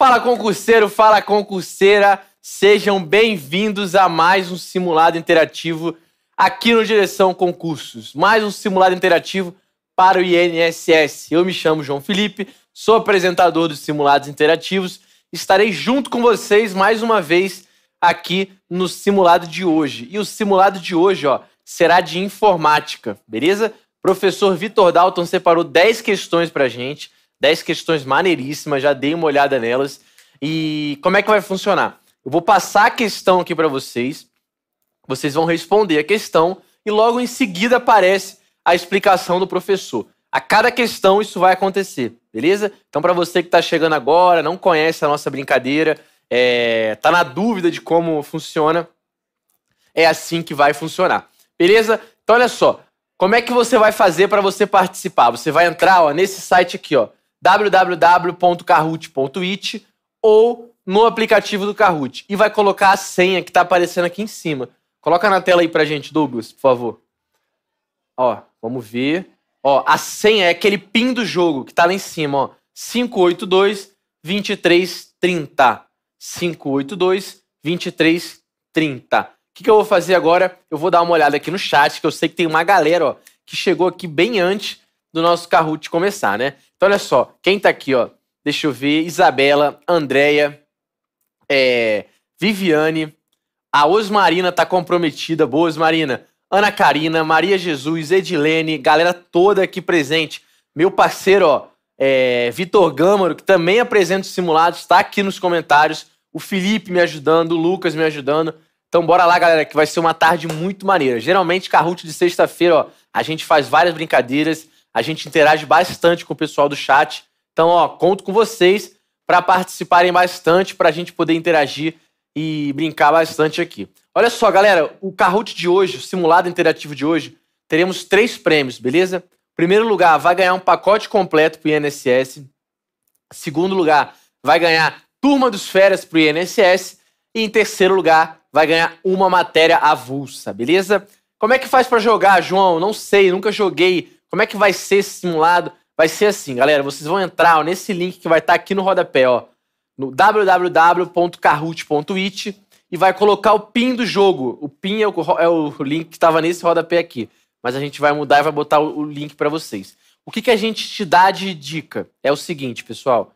Fala concurseiro, fala concurseira, sejam bem-vindos a mais um simulado interativo aqui no Direção Concursos. Mais um simulado interativo para o INSS. Eu me chamo João Felipe, sou apresentador dos simulados interativos. Estarei junto com vocês mais uma vez aqui no simulado de hoje. E o simulado de hoje, ó, será de informática, beleza? Professor Vitor Dalton separou 10 questões pra gente 10 questões maneiríssimas, já dei uma olhada nelas. E como é que vai funcionar? Eu vou passar a questão aqui para vocês, vocês vão responder a questão e logo em seguida aparece a explicação do professor. A cada questão isso vai acontecer, beleza? Então, para você que está chegando agora, não conhece a nossa brincadeira, é, tá na dúvida de como funciona, é assim que vai funcionar, beleza? Então, olha só, como é que você vai fazer para você participar? Você vai entrar ó, nesse site aqui, ó, www.kahoot.it ou no aplicativo do Kahoot e vai colocar a senha que está aparecendo aqui em cima. Coloca na tela aí para gente, Douglas, por favor. Ó, vamos ver. Ó, a senha é aquele pin do jogo que está lá em cima, ó. 582 2330. 582 2330. O que, que eu vou fazer agora? Eu vou dar uma olhada aqui no chat, que eu sei que tem uma galera, ó, que chegou aqui bem antes do nosso Kahoot começar, né? Então, olha só, quem tá aqui, ó? Deixa eu ver. Isabela, Andréia, é, Viviane, a Osmarina tá comprometida. Boa, Osmarina. Ana Karina, Maria Jesus, Edilene, galera toda aqui presente. Meu parceiro, ó, é, Vitor Gâmaro, que também apresenta os simulados, está aqui nos comentários. O Felipe me ajudando, o Lucas me ajudando. Então bora lá, galera, que vai ser uma tarde muito maneira. Geralmente, Kahoot de sexta-feira, ó, a gente faz várias brincadeiras a gente interage bastante com o pessoal do chat. Então, ó, conto com vocês para participarem bastante, para a gente poder interagir e brincar bastante aqui. Olha só, galera, o Kahoot de hoje, o simulado interativo de hoje, teremos três prêmios, beleza? Primeiro lugar, vai ganhar um pacote completo para o INSS. Segundo lugar, vai ganhar turma dos férias para o INSS. E em terceiro lugar, vai ganhar uma matéria avulsa, beleza? Como é que faz para jogar, João? Não sei, nunca joguei. Como é que vai ser esse simulado? Vai ser assim, galera. Vocês vão entrar ó, nesse link que vai estar tá aqui no rodapé, ó, no www.kahoot.it e vai colocar o PIN do jogo. O PIN é o, é o link que estava nesse rodapé aqui. Mas a gente vai mudar e vai botar o, o link para vocês. O que, que a gente te dá de dica? É o seguinte, pessoal.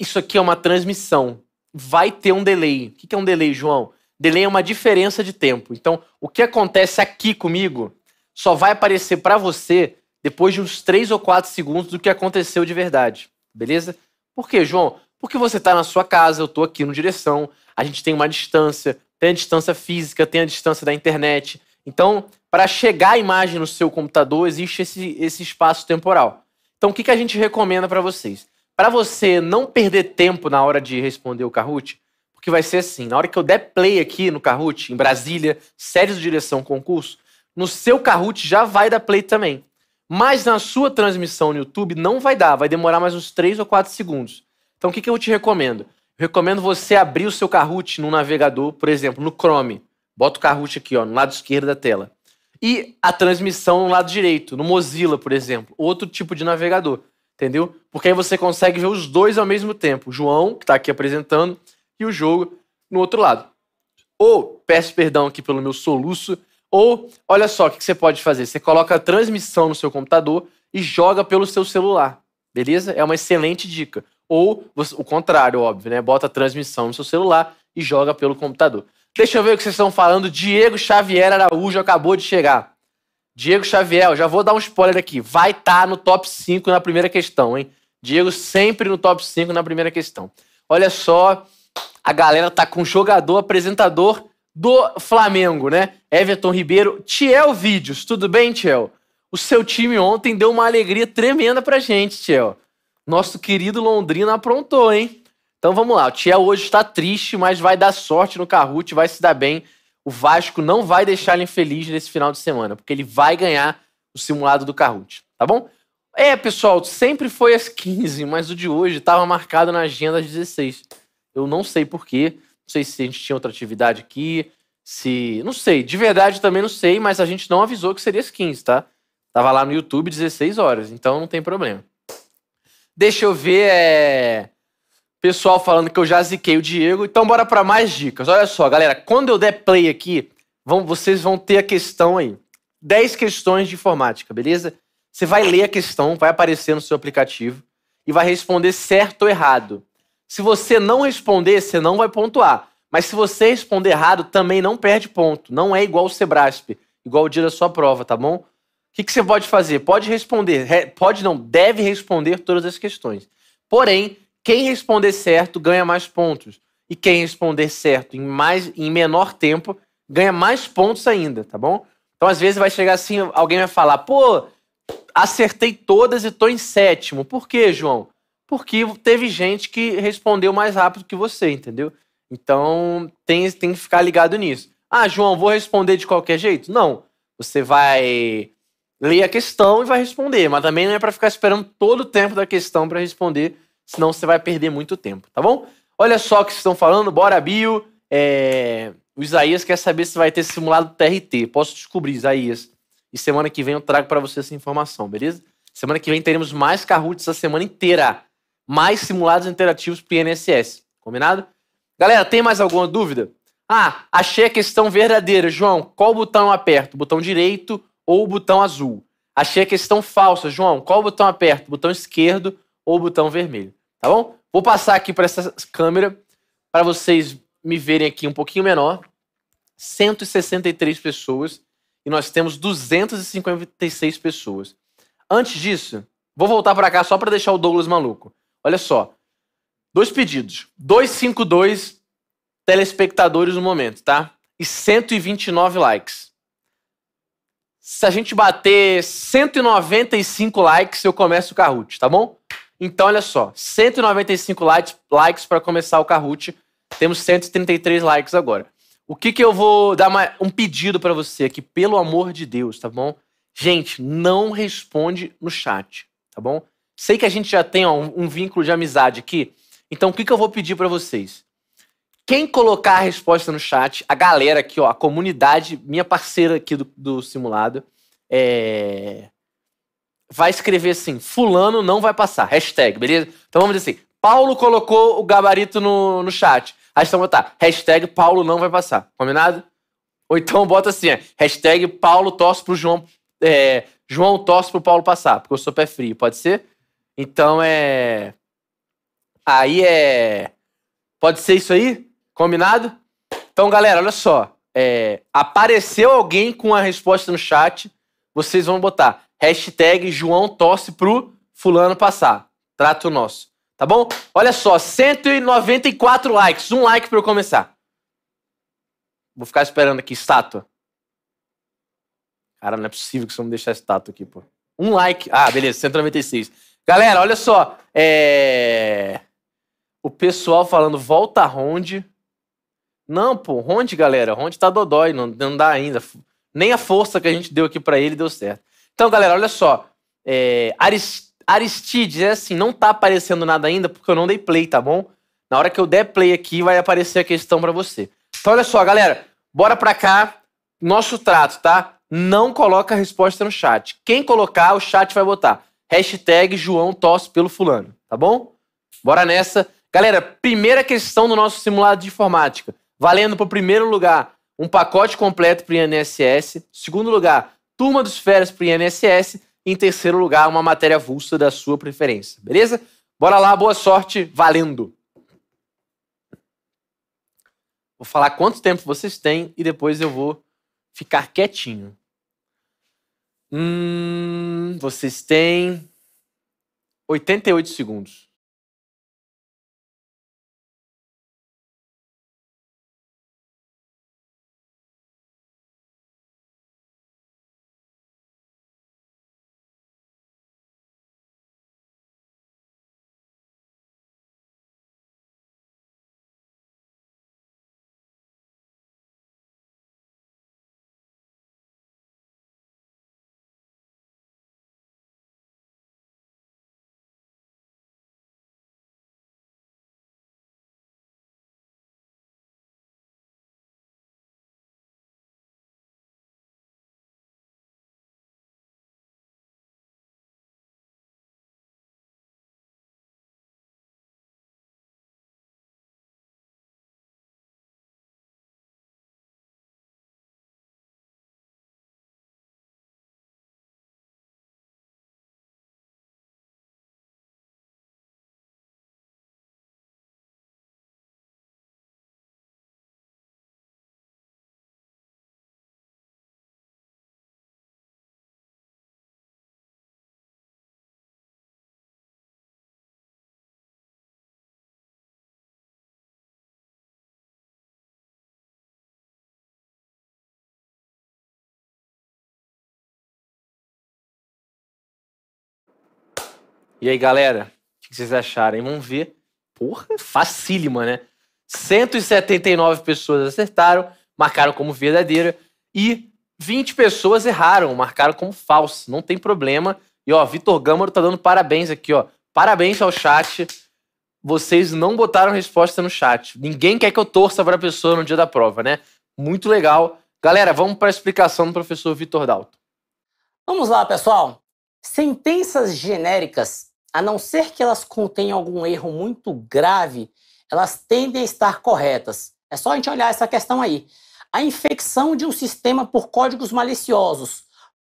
Isso aqui é uma transmissão. Vai ter um delay. O que, que é um delay, João? Delay é uma diferença de tempo. Então, o que acontece aqui comigo só vai aparecer para você depois de uns 3 ou 4 segundos do que aconteceu de verdade, beleza? Por quê, João? Porque você está na sua casa, eu estou aqui no direção, a gente tem uma distância, tem a distância física, tem a distância da internet. Então, para chegar a imagem no seu computador, existe esse, esse espaço temporal. Então, o que, que a gente recomenda para vocês? Para você não perder tempo na hora de responder o Kahoot, porque vai ser assim: na hora que eu der play aqui no Kahoot, em Brasília, séries de direção concurso, no seu Kahoot já vai dar play também. Mas na sua transmissão no YouTube não vai dar, vai demorar mais uns 3 ou 4 segundos. Então o que, que eu te recomendo? Eu recomendo você abrir o seu Kahoot no navegador, por exemplo, no Chrome. Bota o Kahoot aqui, ó, no lado esquerdo da tela. E a transmissão no lado direito, no Mozilla, por exemplo, outro tipo de navegador, entendeu? Porque aí você consegue ver os dois ao mesmo tempo, o João, que está aqui apresentando, e o jogo no outro lado. Ou, peço perdão aqui pelo meu soluço, ou, olha só, o que você pode fazer? Você coloca a transmissão no seu computador e joga pelo seu celular, beleza? É uma excelente dica. Ou o contrário, óbvio, né? Bota a transmissão no seu celular e joga pelo computador. Deixa eu ver o que vocês estão falando. Diego Xavier Araújo acabou de chegar. Diego Xavier, já vou dar um spoiler aqui. Vai estar tá no top 5 na primeira questão, hein? Diego sempre no top 5 na primeira questão. Olha só, a galera tá com jogador, apresentador do Flamengo, né? Everton Ribeiro, Tiel Vídeos, tudo bem, Tiel? O seu time ontem deu uma alegria tremenda pra gente, Tiel. Nosso querido Londrina aprontou, hein? Então vamos lá, o Tiel hoje está triste, mas vai dar sorte no Carrute, vai se dar bem. O Vasco não vai deixar ele infeliz nesse final de semana, porque ele vai ganhar o simulado do Carrute, tá bom? É, pessoal, sempre foi às 15, mas o de hoje estava marcado na agenda às 16. Eu não sei porquê. Não sei se a gente tinha outra atividade aqui, se. Não sei, de verdade também não sei, mas a gente não avisou que seria skins, 15, tá? Tava lá no YouTube 16 horas, então não tem problema. Deixa eu ver, é. Pessoal falando que eu já ziquei o Diego, então bora para mais dicas. Olha só, galera, quando eu der play aqui, vão, vocês vão ter a questão aí. 10 questões de informática, beleza? Você vai ler a questão, vai aparecer no seu aplicativo e vai responder certo ou errado. Se você não responder, você não vai pontuar. Mas se você responder errado, também não perde ponto. Não é igual o Sebrasp, igual o dia da sua prova, tá bom? O que, que você pode fazer? Pode responder, pode não, deve responder todas as questões. Porém, quem responder certo ganha mais pontos. E quem responder certo em, mais, em menor tempo ganha mais pontos ainda, tá bom? Então, às vezes, vai chegar assim, alguém vai falar, pô, acertei todas e tô em sétimo. Por quê, João? porque teve gente que respondeu mais rápido que você, entendeu? Então tem, tem que ficar ligado nisso. Ah, João, vou responder de qualquer jeito? Não. Você vai ler a questão e vai responder, mas também não é para ficar esperando todo o tempo da questão para responder, senão você vai perder muito tempo, tá bom? Olha só o que estão falando, bora bio. É... O Isaías quer saber se vai ter simulado TRT. Posso descobrir, Isaías. E semana que vem eu trago para você essa informação, beleza? Semana que vem teremos mais Kahoot essa semana inteira mais simulados interativos para o INSS. Combinado? Galera, tem mais alguma dúvida? Ah, achei a questão verdadeira. João, qual botão eu aperto? Botão direito ou botão azul? Achei a questão falsa. João, qual botão aperto? Botão esquerdo ou botão vermelho? Tá bom? Vou passar aqui para essa câmera para vocês me verem aqui um pouquinho menor. 163 pessoas e nós temos 256 pessoas. Antes disso, vou voltar para cá só para deixar o Douglas maluco. Olha só. Dois pedidos. 252 telespectadores no momento, tá? E 129 likes. Se a gente bater 195 likes, eu começo o Kahoot, tá bom? Então, olha só. 195 likes, likes para começar o Kahoot. Temos 133 likes agora. O que, que eu vou dar uma, um pedido para você aqui, pelo amor de Deus, tá bom? Gente, não responde no chat, tá bom? sei que a gente já tem ó, um, um, vínculo de amizade aqui, então o que, que eu vou pedir para vocês? Quem colocar a resposta no chat, a galera aqui, ó, a comunidade, minha parceira aqui do, do simulado, é... vai escrever assim: Fulano não vai passar. Hashtag, beleza? Então vamos dizer assim: Paulo colocou o gabarito no, no chat. Aí estão botar: hashtag Paulo não vai passar. Combinado? Ou então bota assim: é, hashtag Paulo torce pro João. É, João tosse pro Paulo passar, porque eu sou pé frio. Pode ser? Então é. Aí é. Pode ser isso aí? Combinado? Então, galera, olha só. É... Apareceu alguém com a resposta no chat, vocês vão botar hashtag João torce pro fulano passar. Trato nosso. Tá bom? Olha só, 194 likes. Um like para eu começar. Vou ficar esperando aqui, estátua. Cara, não é possível que você vão me deixar estátua aqui, pô. Um like. Ah, beleza, 196. Galera, olha só. É... O pessoal falando volta Ronde. Não, pô, Ronde, galera. Ronde tá dodói, não, não dá ainda. Nem a força que a gente deu aqui para ele deu certo. Então, galera, olha só. É... Aristides, é assim, não tá aparecendo nada ainda porque eu não dei play, tá bom? Na hora que eu der play aqui, vai aparecer a questão para você. Então, olha só, galera. Bora pra cá. Nosso trato, tá? Não coloca a resposta no chat. Quem colocar, o chat vai botar hashtag João tosse pelo fulano, tá bom? Bora nessa. Galera, primeira questão do nosso simulado de informática. Valendo para o primeiro lugar, um pacote completo para o INSS. Segundo lugar, turma dos férias para o INSS. Em terceiro lugar, uma matéria avulsa da sua preferência, beleza? Bora lá, boa sorte, valendo! Vou falar quanto tempo vocês têm e depois eu vou ficar quietinho. Hum, vocês têm 88 segundos. E aí, galera, o que vocês acharam? Vamos ver. Porra, facílima, né? 179 pessoas acertaram, marcaram como verdadeira e 20 pessoas erraram, marcaram como falso. Não tem problema. E ó, Vitor Gâmaro tá dando parabéns aqui, ó. Parabéns ao chat. Vocês não botaram resposta no chat. Ninguém quer que eu torça para a pessoa no dia da prova, né? Muito legal. Galera, vamos para a explicação do professor Vitor Dalto. Vamos lá, pessoal. Sentenças genéricas a não ser que elas contenham algum erro muito grave, elas tendem a estar corretas. É só a gente olhar essa questão aí. A infecção de um sistema por códigos maliciosos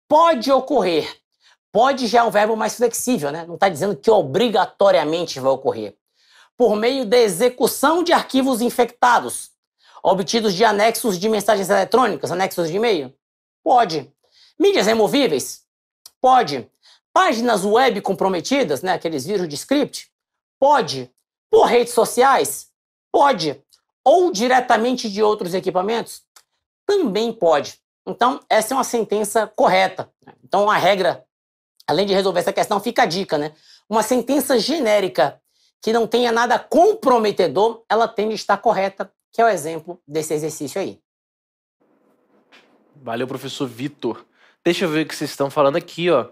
pode ocorrer. Pode já é um verbo mais flexível, né? Não está dizendo que obrigatoriamente vai ocorrer. Por meio da execução de arquivos infectados, obtidos de anexos de mensagens eletrônicas, anexos de e-mail? Pode. Mídias removíveis? Pode páginas web comprometidas, né, aqueles vírus de script? Pode. Por redes sociais? Pode. Ou diretamente de outros equipamentos? Também pode. Então, essa é uma sentença correta. Então, a regra, além de resolver essa questão, fica a dica, né? Uma sentença genérica que não tenha nada comprometedor, ela tende a estar correta, que é o exemplo desse exercício aí. Valeu, professor Vitor. Deixa eu ver o que vocês estão falando aqui, ó.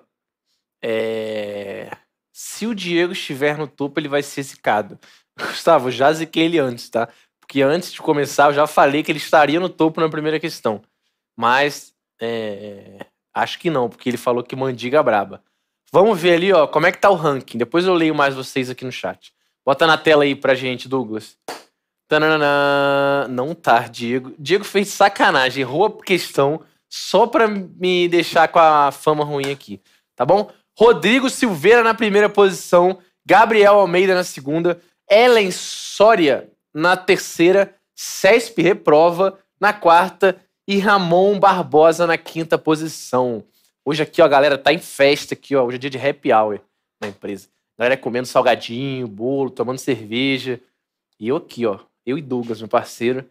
É... Se o Diego estiver no topo, ele vai ser zicado. Gustavo, já ziquei ele antes, tá? Porque antes de começar, eu já falei que ele estaria no topo na primeira questão. Mas é... acho que não, porque ele falou que mandiga braba. Vamos ver ali, ó, como é que tá o ranking. Depois eu leio mais vocês aqui no chat. Bota na tela aí pra gente, Douglas. Tananana. Não tá, Diego. Diego fez sacanagem, errou a questão só pra me deixar com a fama ruim aqui. Tá bom? Rodrigo Silveira na primeira posição, Gabriel Almeida na segunda, Ellen Soria na terceira, Cesp reprova na quarta e Ramon Barbosa na quinta posição. Hoje aqui, ó, a galera tá em festa aqui, ó. Hoje é dia de happy hour na empresa. A galera é comendo salgadinho, bolo, tomando cerveja. E eu aqui, ó, eu e Douglas, meu parceiro,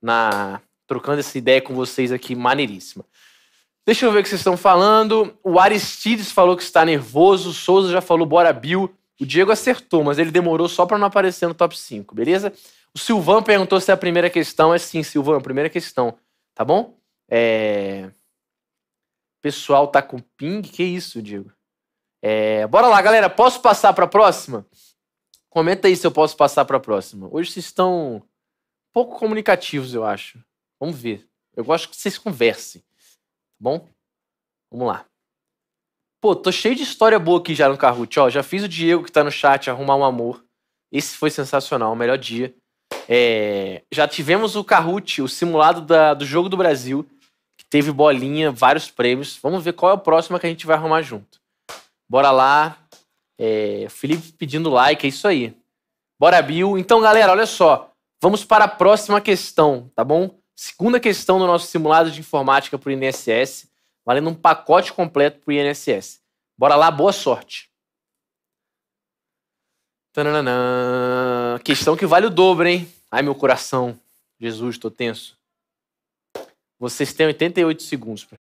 na trocando essa ideia com vocês aqui maneiríssima. Deixa eu ver o que vocês estão falando. O Aristides falou que está nervoso, o Souza já falou bora Bill. O Diego acertou, mas ele demorou só para não aparecer no top 5, beleza? O Silvan perguntou se é a primeira questão é sim, Silvan, primeira questão, tá bom? É... O pessoal tá com ping, que isso, Diego? É... Bora lá, galera, posso passar para a próxima? Comenta aí se eu posso passar para a próxima. Hoje vocês estão pouco comunicativos, eu acho. Vamos ver. Eu gosto que vocês conversem. Tá bom? Vamos lá. Pô, tô cheio de história boa aqui já no Kahoot, ó. Já fiz o Diego que tá no chat arrumar um amor. Esse foi sensacional, o melhor dia. É... já tivemos o Kahoot, o simulado da... do Jogo do Brasil, que teve bolinha, vários prêmios. Vamos ver qual é o próximo que a gente vai arrumar junto. Bora lá. É... Felipe pedindo like, é isso aí. Bora, Bill. Então, galera, olha só. Vamos para a próxima questão, tá bom? Segunda questão do nosso simulado de informática para o INSS, valendo um pacote completo para o INSS. Bora lá, boa sorte. Tananana. Questão que vale o dobro, hein? Ai, meu coração. Jesus, estou tenso. Vocês têm 88 segundos. Pra...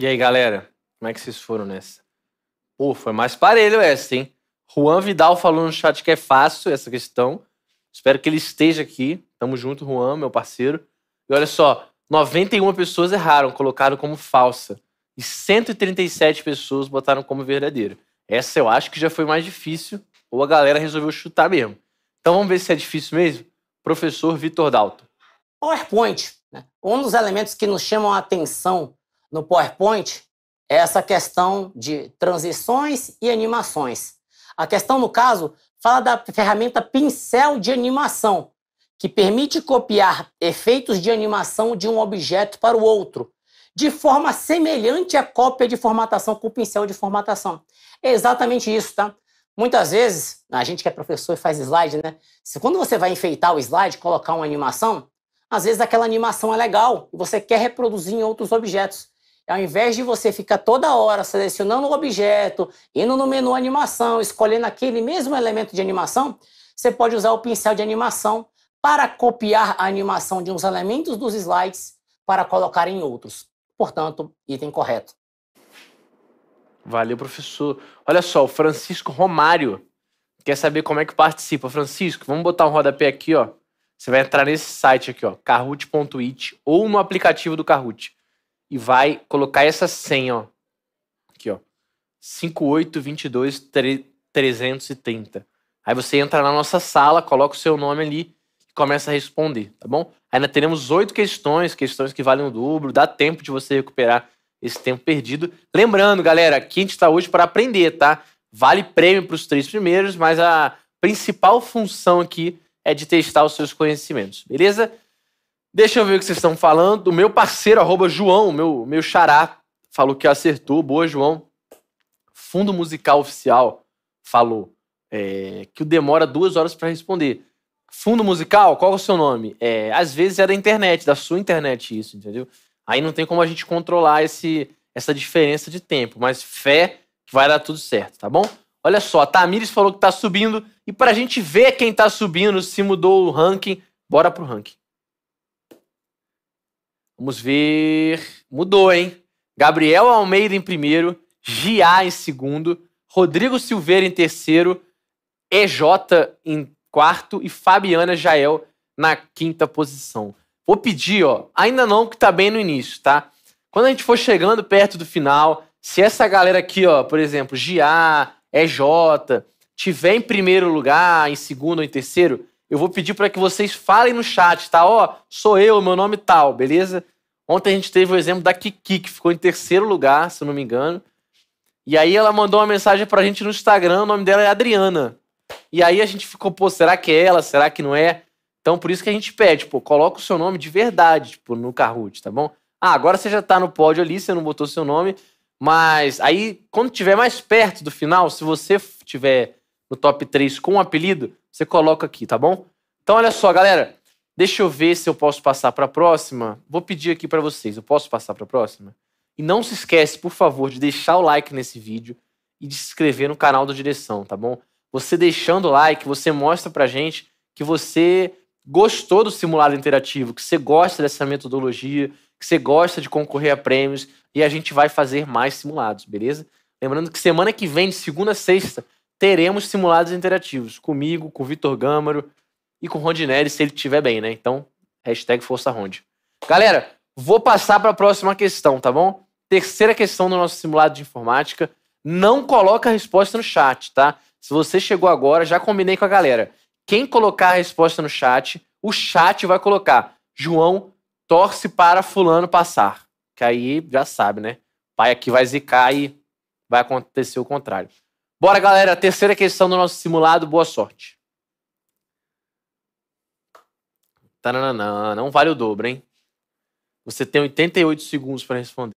E aí, galera? Como é que vocês foram nessa? Pô, foi mais parelho essa, hein? Juan Vidal falou no chat que é fácil essa questão. Espero que ele esteja aqui. Tamo junto, Juan, meu parceiro. E olha só, 91 pessoas erraram, colocaram como falsa. E 137 pessoas botaram como verdadeira. Essa eu acho que já foi mais difícil, ou a galera resolveu chutar mesmo. Então vamos ver se é difícil mesmo? Professor Vitor Dalto. PowerPoint, né? um dos elementos que nos chamam a atenção no PowerPoint é essa questão de transições e animações. A questão, no caso, fala da ferramenta pincel de animação, que permite copiar efeitos de animação de um objeto para o outro, de forma semelhante à cópia de formatação com o pincel de formatação. É exatamente isso, tá? Muitas vezes, a gente que é professor e faz slide, né? Se quando você vai enfeitar o slide, colocar uma animação, às vezes aquela animação é legal e você quer reproduzir em outros objetos ao invés de você ficar toda hora selecionando o objeto, indo no menu animação, escolhendo aquele mesmo elemento de animação, você pode usar o pincel de animação para copiar a animação de uns elementos dos slides para colocar em outros. Portanto, item correto. Valeu, professor. Olha só, o Francisco Romário quer saber como é que participa. Francisco, vamos botar um rodapé aqui, ó. Você vai entrar nesse site aqui, ó, kahoot.it ou no aplicativo do Kahoot e vai colocar essa senha, ó. Aqui, ó. 5822330. Aí você entra na nossa sala, coloca o seu nome ali e começa a responder, tá bom? Ainda teremos oito questões, questões que valem o dobro, dá tempo de você recuperar esse tempo perdido. Lembrando, galera, que a gente está hoje para aprender, tá? Vale prêmio para os três primeiros, mas a principal função aqui é de testar os seus conhecimentos, beleza? Deixa eu ver o que vocês estão falando. O meu parceiro, arroba João, meu, meu xará, falou que acertou. Boa, João. Fundo Musical Oficial falou é, que o demora duas horas para responder. Fundo musical, qual é o seu nome? É, às vezes é da internet, da sua internet isso, entendeu? Aí não tem como a gente controlar esse, essa diferença de tempo, mas fé que vai dar tudo certo, tá bom? Olha só, a Tamires falou que tá subindo e pra gente ver quem tá subindo, se mudou o ranking, bora pro ranking. Vamos ver. Mudou, hein? Gabriel Almeida em primeiro, Gia em segundo, Rodrigo Silveira em terceiro, EJ em quarto e Fabiana Jael na quinta posição. Vou pedir, ó, ainda não que tá bem no início, tá? Quando a gente for chegando perto do final, se essa galera aqui, ó, por exemplo, Gia, EJ, tiver em primeiro lugar, em segundo ou em terceiro, eu vou pedir para que vocês falem no chat, tá? Ó, oh, sou eu, meu nome é tal, beleza? Ontem a gente teve o exemplo da Kiki, que ficou em terceiro lugar, se não me engano. E aí ela mandou uma mensagem pra gente no Instagram, o nome dela é Adriana. E aí a gente ficou, pô, será que é ela? Será que não é? Então por isso que a gente pede, pô, coloca o seu nome de verdade, tipo, no Kahoot, tá bom? Ah, agora você já tá no pódio ali, você não botou seu nome, mas aí quando tiver mais perto do final, se você tiver no top 3 com o um apelido, você coloca aqui, tá bom? Então, olha só, galera. Deixa eu ver se eu posso passar para a próxima. Vou pedir aqui para vocês. Eu posso passar para a próxima? E não se esquece, por favor, de deixar o like nesse vídeo e de se inscrever no canal da direção, tá bom? Você deixando o like, você mostra pra gente que você gostou do simulado interativo, que você gosta dessa metodologia, que você gosta de concorrer a prêmios e a gente vai fazer mais simulados, beleza? Lembrando que semana que vem, de segunda a sexta, teremos simulados interativos comigo, com o Vitor Gâmaro e com o Rondinelli, se ele estiver bem, né? Então, hashtag Força Ronde. Galera, vou passar para a próxima questão, tá bom? Terceira questão do nosso simulado de informática. Não coloca a resposta no chat, tá? Se você chegou agora, já combinei com a galera. Quem colocar a resposta no chat, o chat vai colocar. João, torce para fulano passar. Que aí já sabe, né? Pai aqui vai zicar e vai acontecer o contrário. Bora, galera. Terceira questão do nosso simulado. Boa sorte. Taranana, não vale o dobro, hein? Você tem 88 segundos para responder.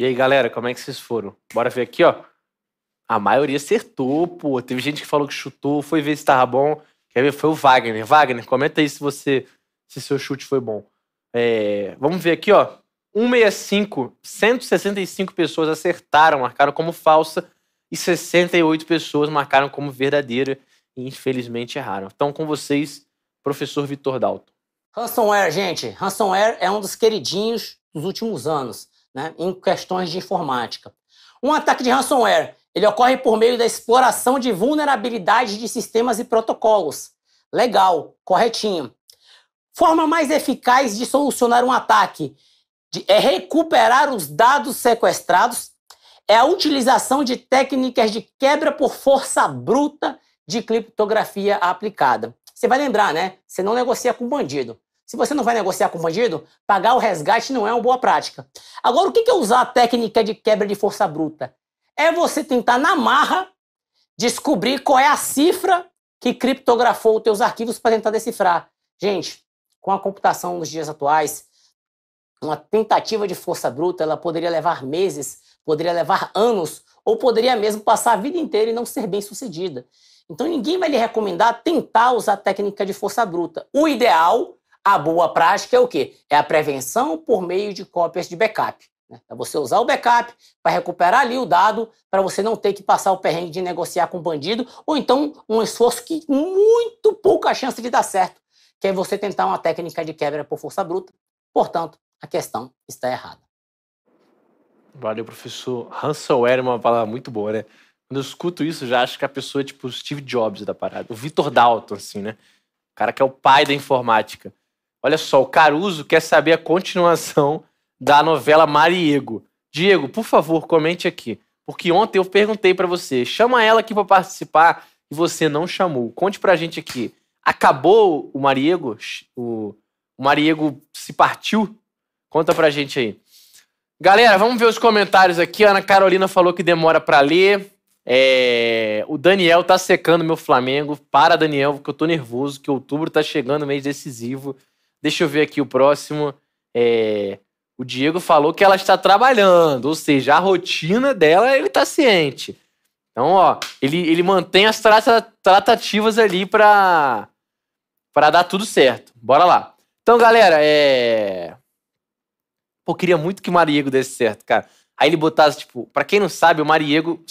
E aí, galera, como é que vocês foram? Bora ver aqui, ó. A maioria acertou, pô. Teve gente que falou que chutou, foi ver se tava bom. Quer ver? Foi o Wagner. Wagner, comenta aí se você se seu chute foi bom. É, vamos ver aqui, ó. 165, 165 pessoas acertaram, marcaram como falsa, e 68 pessoas marcaram como verdadeira e infelizmente erraram. Então, com vocês, professor Vitor Dalto. Ransomware, gente. Ransomware é um dos queridinhos dos últimos anos né, em questões de informática. Um ataque de ransomware ele ocorre por meio da exploração de vulnerabilidades de sistemas e protocolos. Legal, corretinho. Forma mais eficaz de solucionar um ataque é recuperar os dados sequestrados, é a utilização de técnicas de quebra por força bruta de criptografia aplicada. Você vai lembrar, né? Você não negocia com bandido se você não vai negociar com o bandido, pagar o resgate não é uma boa prática. Agora, o que é usar a técnica de quebra de força bruta? É você tentar, na marra, descobrir qual é a cifra que criptografou os teus arquivos para tentar decifrar. Gente, com a computação nos dias atuais, uma tentativa de força bruta ela poderia levar meses, poderia levar anos, ou poderia mesmo passar a vida inteira e não ser bem sucedida. Então ninguém vai lhe recomendar tentar usar a técnica de força bruta. O ideal a boa prática é o quê? É a prevenção por meio de cópias de backup. Né? É você usar o backup para recuperar ali o dado, para você não ter que passar o perrengue de negociar com o bandido, ou então um esforço que muito pouca chance de dar certo, que é você tentar uma técnica de quebra por força bruta. Portanto, a questão está errada. Valeu, professor. Hansel é uma palavra muito boa, né? Quando eu escuto isso, já acho que a pessoa é tipo o Steve Jobs da parada, o Vitor Dalton, assim, né? O cara que é o pai da informática. Olha só, o Caruso quer saber a continuação da novela Mariego. Diego, por favor, comente aqui. Porque ontem eu perguntei para você, chama ela aqui para participar e você não chamou. Conte pra gente aqui. Acabou o Mariego? O, Mariego se partiu? Conta pra gente aí. Galera, vamos ver os comentários aqui. Ana Carolina falou que demora para ler. É... O Daniel tá secando meu Flamengo. Para, Daniel, porque eu tô nervoso, que outubro tá chegando, mês decisivo. Deixa eu ver aqui o próximo. É, o Diego falou que ela está trabalhando, ou seja, a rotina dela ele está ciente. Então, ó, ele, ele mantém as trata, tratativas ali para para dar tudo certo. Bora lá. Então, galera, é. Pô, queria muito que o Mariego desse certo, cara. Aí ele botasse, tipo, para quem não sabe, o Mariego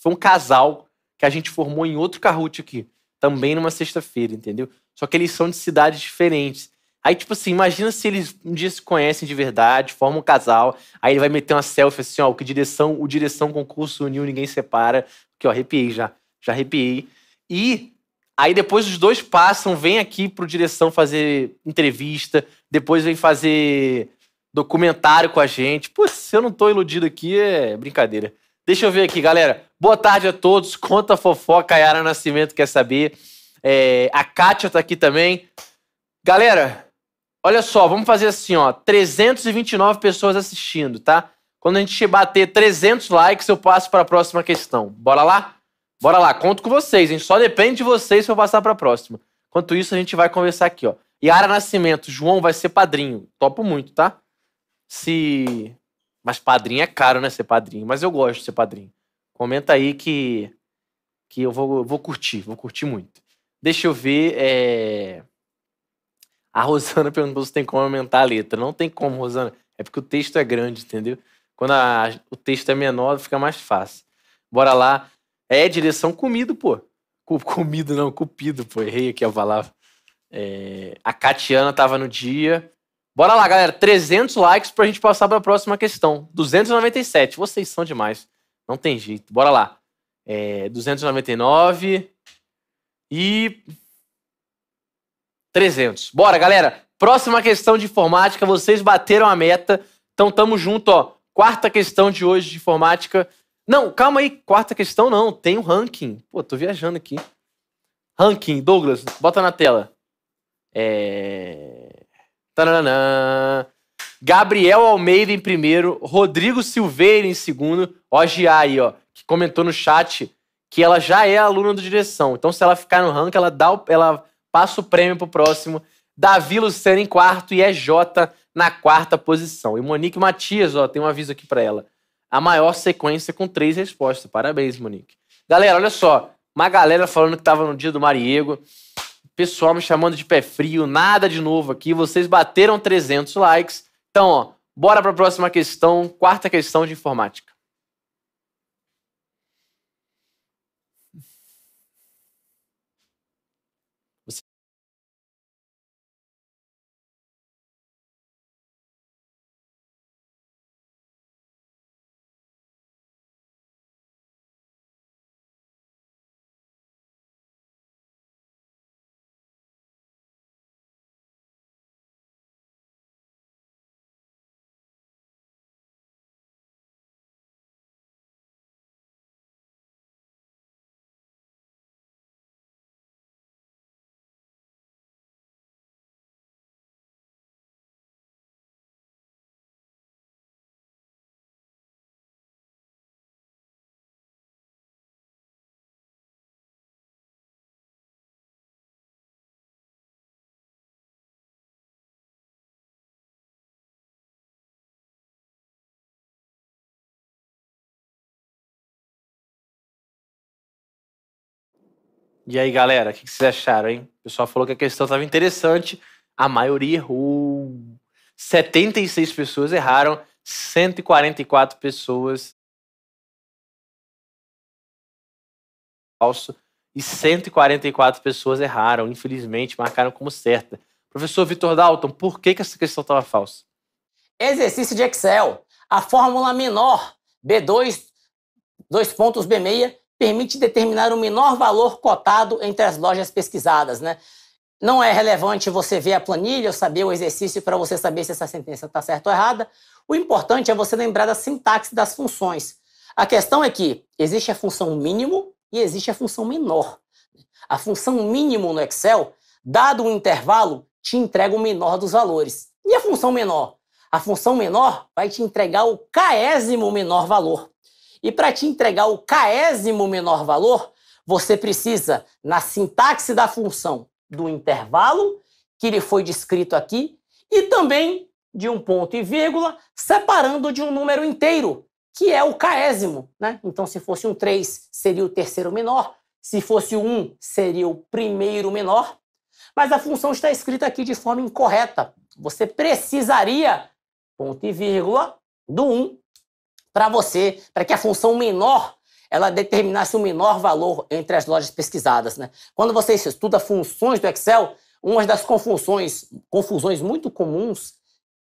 foi um casal que a gente formou em outro Kahoot aqui, também numa sexta-feira, entendeu? Só que eles são de cidades diferentes. Aí, tipo assim, imagina se eles um dia se conhecem de verdade, formam um casal, aí ele vai meter uma selfie assim, ó, que direção, o direção concurso uniu, ninguém separa. Que eu arrepiei já, já arrepiei. E aí depois os dois passam, vem aqui pro direção fazer entrevista, depois vem fazer documentário com a gente. Pô, se eu não tô iludido aqui, é brincadeira. Deixa eu ver aqui, galera. Boa tarde a todos. Conta a fofoca, Yara Nascimento quer saber. É, a Kátia tá aqui também. Galera, Olha só, vamos fazer assim, ó, 329 pessoas assistindo, tá? Quando a gente bater 300 likes, eu passo para a próxima questão. Bora lá? Bora lá, conto com vocês, hein? Só depende de vocês se eu passar para a próxima. Enquanto isso, a gente vai conversar aqui, ó. Yara Nascimento, João vai ser padrinho. Topo muito, tá? Se. Mas padrinho é caro, né? Ser padrinho. Mas eu gosto de ser padrinho. Comenta aí que. Que eu vou, vou curtir, vou curtir muito. Deixa eu ver. É... A Rosana perguntou se tem como aumentar a letra. Não tem como, Rosana. É porque o texto é grande, entendeu? Quando a, o texto é menor, fica mais fácil. Bora lá. É direção comido, pô. Comido não, cupido, pô. Errei aqui a palavra. É, a Catiana tava no dia. Bora lá, galera. 300 likes pra gente passar pra próxima questão. 297. Vocês são demais. Não tem jeito. Bora lá. É, 299. E 300. Bora, galera. Próxima questão de informática, vocês bateram a meta. Então tamo junto, ó. Quarta questão de hoje de informática. Não, calma aí, quarta questão não, tem o um ranking. Pô, tô viajando aqui. Ranking, Douglas, bota na tela. É. Tananã. Gabriel Almeida em primeiro, Rodrigo Silveira em segundo. Ó, Gia aí, ó, que comentou no chat que ela já é aluna do direção. Então, se ela ficar no ranking, ela dá o... ela Passa o prêmio pro próximo. Davi Lucena em quarto e EJ é na quarta posição. E Monique Matias, ó, tem um aviso aqui para ela. A maior sequência com três respostas. Parabéns, Monique. Galera, olha só. Uma galera falando que tava no dia do Mariego. Pessoal me chamando de pé frio. Nada de novo aqui. Vocês bateram 300 likes. Então, ó, bora para a próxima questão. Quarta questão de informática. E aí, galera, o que vocês acharam, hein? O pessoal falou que a questão estava interessante. A maioria errou. 76 pessoas erraram, 144 pessoas falso e 144 pessoas erraram, infelizmente, marcaram como certa. Professor Vitor Dalton, por que, que essa questão estava falsa? Exercício de Excel. A fórmula menor, B2, dois pontos B6, permite determinar o menor valor cotado entre as lojas pesquisadas, né? Não é relevante você ver a planilha ou saber o exercício para você saber se essa sentença está certa ou errada. O importante é você lembrar da sintaxe das funções. A questão é que existe a função mínimo e existe a função menor. A função mínimo no Excel, dado o um intervalo, te entrega o menor dos valores. E a função menor? A função menor vai te entregar o caésimo menor valor. E para te entregar o késimo menor valor, você precisa, na sintaxe da função, do intervalo que lhe foi descrito aqui e também de um ponto e vírgula, separando de um número inteiro, que é o késimo. Né? Então, se fosse um 3, seria o terceiro menor. Se fosse um, seria o primeiro menor. Mas a função está escrita aqui de forma incorreta. Você precisaria, ponto e vírgula, do 1 para você, para que a função menor ela determinasse o um menor valor entre as lojas pesquisadas. Né? Quando você estuda funções do Excel, uma das confusões, confusões muito comuns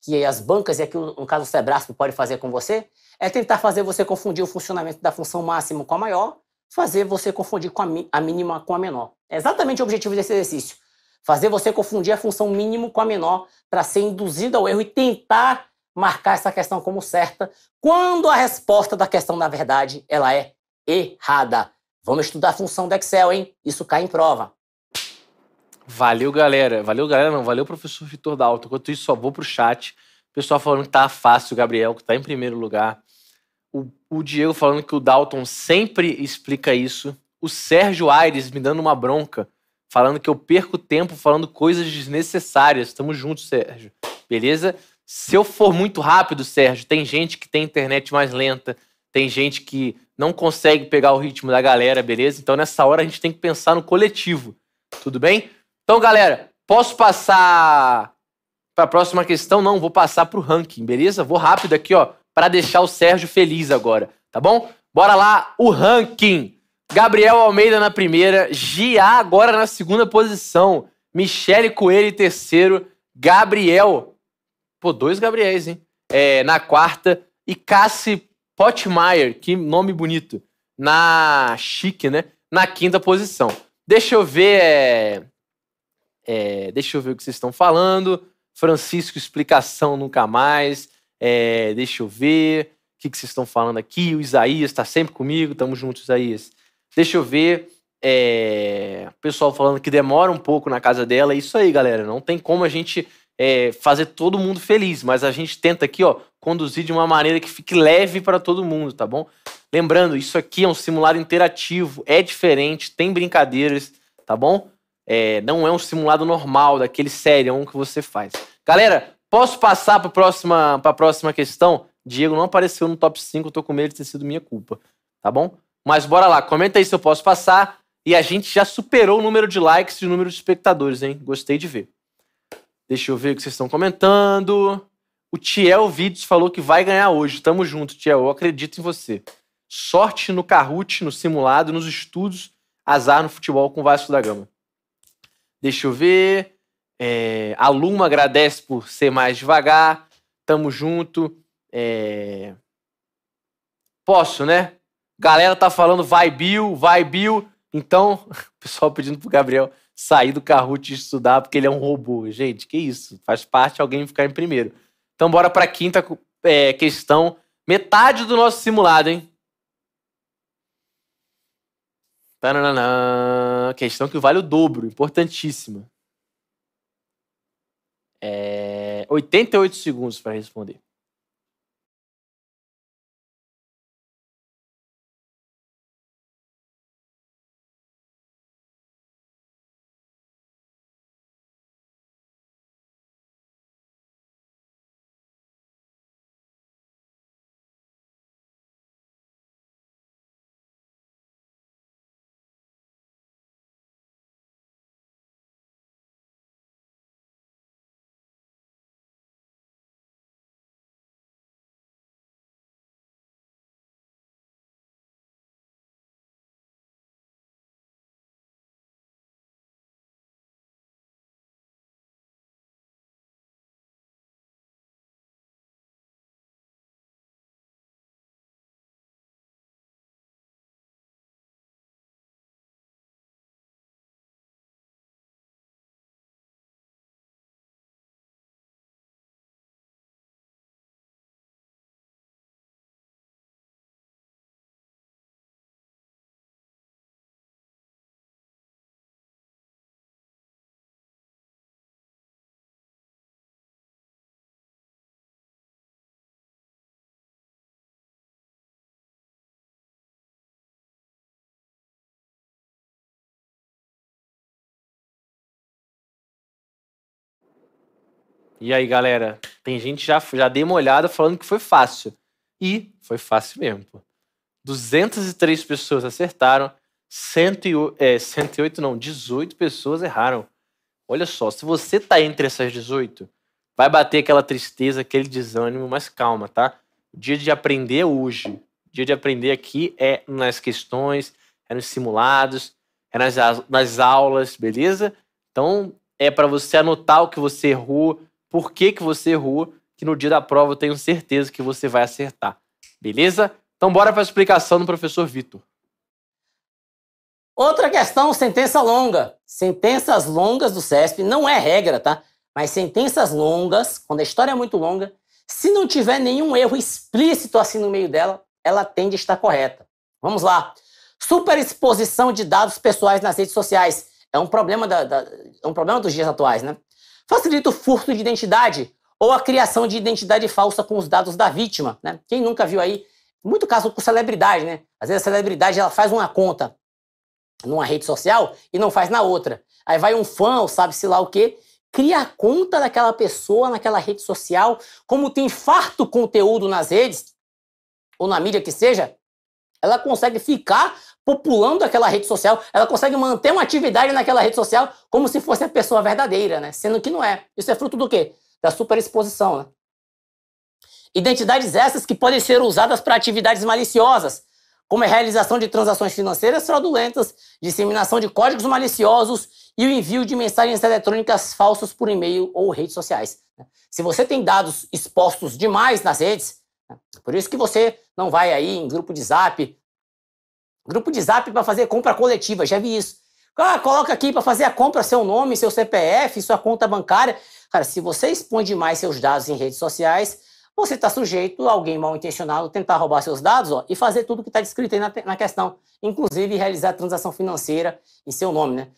que as bancas, e aqui no caso o Sebrasp pode fazer com você, é tentar fazer você confundir o funcionamento da função máxima com a maior, fazer você confundir com a, a mínima com a menor. É exatamente o objetivo desse exercício. Fazer você confundir a função mínimo com a menor para ser induzido ao erro e tentar marcar essa questão como certa, quando a resposta da questão, na verdade, ela é errada. Vamos estudar a função do Excel, hein? Isso cai em prova. Valeu, galera. Valeu, galera, não. Valeu, professor Vitor Dalto. Enquanto isso, só vou pro chat. O pessoal falando que tá fácil, o Gabriel, que tá em primeiro lugar. O, o Diego falando que o Dalton sempre explica isso. O Sérgio Aires me dando uma bronca, falando que eu perco tempo falando coisas desnecessárias. Tamo junto, Sérgio. Beleza? Se eu for muito rápido, Sérgio, tem gente que tem internet mais lenta, tem gente que não consegue pegar o ritmo da galera, beleza? Então nessa hora a gente tem que pensar no coletivo, tudo bem? Então, galera, posso passar para a próxima questão? Não, vou passar para o ranking, beleza? Vou rápido aqui, ó, para deixar o Sérgio feliz agora, tá bom? Bora lá, o ranking. Gabriel Almeida na primeira, Gia agora na segunda posição, Michele Coelho em terceiro, Gabriel Pô, dois Gabriéis, hein? É, na quarta. E Cassie Potmeyer, que nome bonito. Na chique, né? Na quinta posição. Deixa eu ver. É... É, deixa eu ver o que vocês estão falando. Francisco, explicação nunca mais. É, deixa eu ver. O que, que vocês estão falando aqui? O Isaías está sempre comigo. Tamo juntos, Isaías. Deixa eu ver. É, o pessoal falando que demora um pouco na casa dela. É isso aí, galera. Não tem como a gente é, fazer todo mundo feliz, mas a gente tenta aqui, ó, conduzir de uma maneira que fique leve para todo mundo, tá bom? Lembrando, isso aqui é um simulado interativo, é diferente, tem brincadeiras, tá bom? É, não é um simulado normal, daquele um que você faz. Galera, posso passar para a próxima, pra próxima questão? Diego não apareceu no top 5, tô com medo de ter sido minha culpa, tá bom? Mas bora lá, comenta aí se eu posso passar. E a gente já superou o número de likes e o número de espectadores, hein? Gostei de ver. Deixa eu ver o que vocês estão comentando. O Tiel Vídeos falou que vai ganhar hoje. Tamo junto, Tiel. Eu acredito em você. Sorte no Kahoot, no simulado, nos estudos. Azar no futebol com o Vasco da Gama. Deixa eu ver. É, Aluma agradece por ser mais devagar. Tamo junto. É... Posso, né? Galera tá falando vai Bill, vai Bill. Então, o pessoal pedindo pro Gabriel sair do Kahoot e estudar porque ele é um robô. Gente, que isso? Faz parte alguém ficar em primeiro. Então, bora para a quinta é, questão. Metade do nosso simulado, hein? Tananana. Questão que vale o dobro, importantíssima. É... 88 segundos para responder. E aí, galera? Tem gente já, já deu uma olhada falando que foi fácil. E foi fácil mesmo, pô. 203 pessoas acertaram, 108, é, 108 não, 18 pessoas erraram. Olha só, se você tá entre essas 18, vai bater aquela tristeza, aquele desânimo, mas calma, tá? O dia de aprender é hoje. O dia de aprender aqui é nas questões, é nos simulados, é nas, nas aulas, beleza? Então, é para você anotar o que você errou, por que, que você errou, que no dia da prova eu tenho certeza que você vai acertar. Beleza? Então bora para a explicação do professor Vitor. Outra questão, sentença longa. Sentenças longas do CESP não é regra, tá? Mas sentenças longas, quando a história é muito longa, se não tiver nenhum erro explícito assim no meio dela, ela tende a estar correta. Vamos lá. Superexposição de dados pessoais nas redes sociais é um problema, da, da, é um problema dos dias atuais, né? Facilita o furto de identidade ou a criação de identidade falsa com os dados da vítima. Né? Quem nunca viu aí, muito caso com celebridade, né? Às vezes a celebridade ela faz uma conta numa rede social e não faz na outra. Aí vai um fã, ou sabe-se lá o quê, cria a conta daquela pessoa naquela rede social, como tem farto conteúdo nas redes, ou na mídia que seja, ela consegue ficar populando aquela rede social, ela consegue manter uma atividade naquela rede social como se fosse a pessoa verdadeira, né? Sendo que não é. Isso é fruto do quê? Da superexposição, né? Identidades essas que podem ser usadas para atividades maliciosas, como a realização de transações financeiras fraudulentas, disseminação de códigos maliciosos e o envio de mensagens eletrônicas falsas por e-mail ou redes sociais. Né? Se você tem dados expostos demais nas redes, por isso que você não vai aí em grupo de zap. Grupo de zap para fazer compra coletiva, já vi isso. Ah, coloca aqui para fazer a compra seu nome, seu CPF, sua conta bancária. Cara, se você expõe demais seus dados em redes sociais, você está sujeito a alguém mal intencionado tentar roubar seus dados ó, e fazer tudo que está descrito aí na, na, questão, inclusive realizar transação financeira em seu nome, né?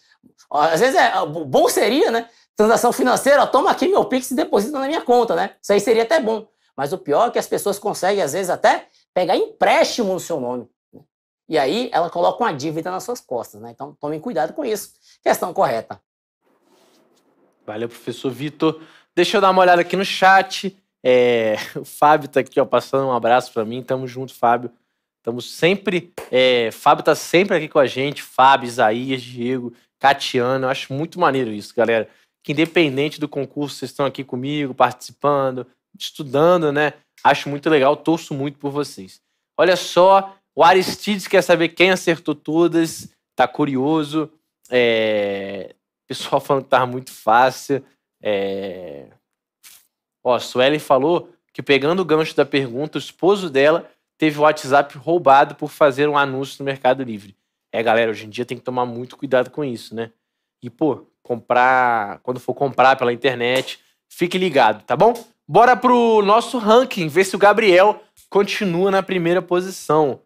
Às vezes é bom seria, né? Transação financeira, ó, toma aqui meu Pix e deposita na minha conta, né? Isso aí seria até bom. Mas o pior é que as pessoas conseguem, às vezes, até pegar empréstimo no seu nome. Né? E aí ela coloca uma dívida nas suas costas. Né? Então, tomem cuidado com isso. Questão correta. Valeu, professor Vitor. Deixa eu dar uma olhada aqui no chat. É, o Fábio está aqui, ó, passando um abraço para mim. Tamo junto, Fábio. Estamos sempre. É, Fábio tá sempre aqui com a gente. Fábio, Isaías, Diego, Catiano. Eu acho muito maneiro isso, galera. Que independente do concurso, vocês estão aqui comigo, participando, estudando, né? Acho muito legal, torço muito por vocês. Olha só, o Aristides quer saber quem acertou todas, tá curioso. É... Pessoal falando que tava tá muito fácil. É... Ó, Suelen falou que pegando o gancho da pergunta, o esposo dela teve o WhatsApp roubado por fazer um anúncio no Mercado Livre. É, galera, hoje em dia tem que tomar muito cuidado com isso, né? E, pô, comprar, quando for comprar pela internet, fique ligado, tá bom? Bora pro nosso ranking, ver se o Gabriel continua na primeira posição.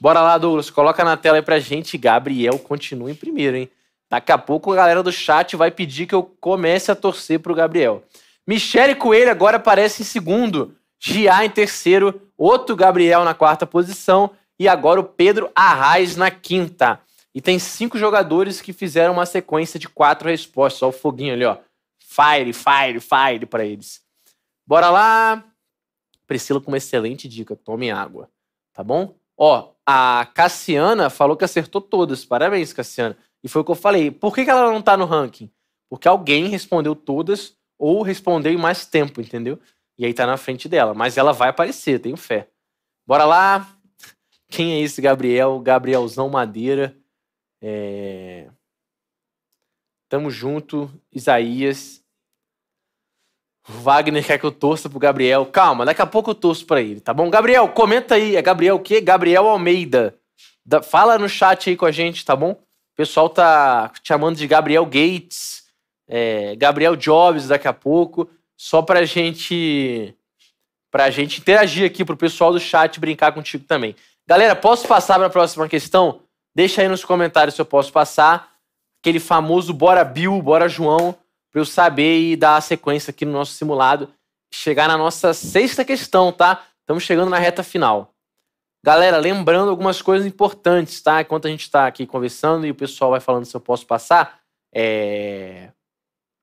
Bora lá, Douglas, coloca na tela aí pra gente. Gabriel continua em primeiro, hein? Daqui a pouco a galera do chat vai pedir que eu comece a torcer pro Gabriel. Michele Coelho agora aparece em segundo. Gia em terceiro. Outro Gabriel na quarta posição. E agora o Pedro Arraes na quinta. E tem cinco jogadores que fizeram uma sequência de quatro respostas. Olha o foguinho ali, ó. Fire, fire, fire para eles. Bora lá! Priscila com uma excelente dica: tome água, tá bom? Ó, a Cassiana falou que acertou todas. Parabéns, Cassiana. E foi o que eu falei. Por que, ela não tá no ranking? Porque alguém respondeu todas ou respondeu em mais tempo, entendeu? E aí tá na frente dela. Mas ela vai aparecer, tenho fé. Bora lá! Quem é esse Gabriel? Gabrielzão Madeira. É... Tamo junto, Isaías. Wagner quer que eu torça pro Gabriel. Calma, daqui a pouco eu torço pra ele, tá bom? Gabriel, comenta aí. É Gabriel o quê? Gabriel Almeida. Da, fala no chat aí com a gente, tá bom? O pessoal tá te chamando de Gabriel Gates, é, Gabriel Jobs daqui a pouco. Só pra gente. Pra gente interagir aqui, pro pessoal do chat brincar contigo também. Galera, posso passar pra próxima questão? Deixa aí nos comentários se eu posso passar. Aquele famoso Bora Bill, Bora João para eu saber e dar a sequência aqui no nosso simulado, chegar na nossa sexta questão, tá? Estamos chegando na reta final. Galera, lembrando algumas coisas importantes, tá? Enquanto a gente está aqui conversando e o pessoal vai falando se eu posso passar, é...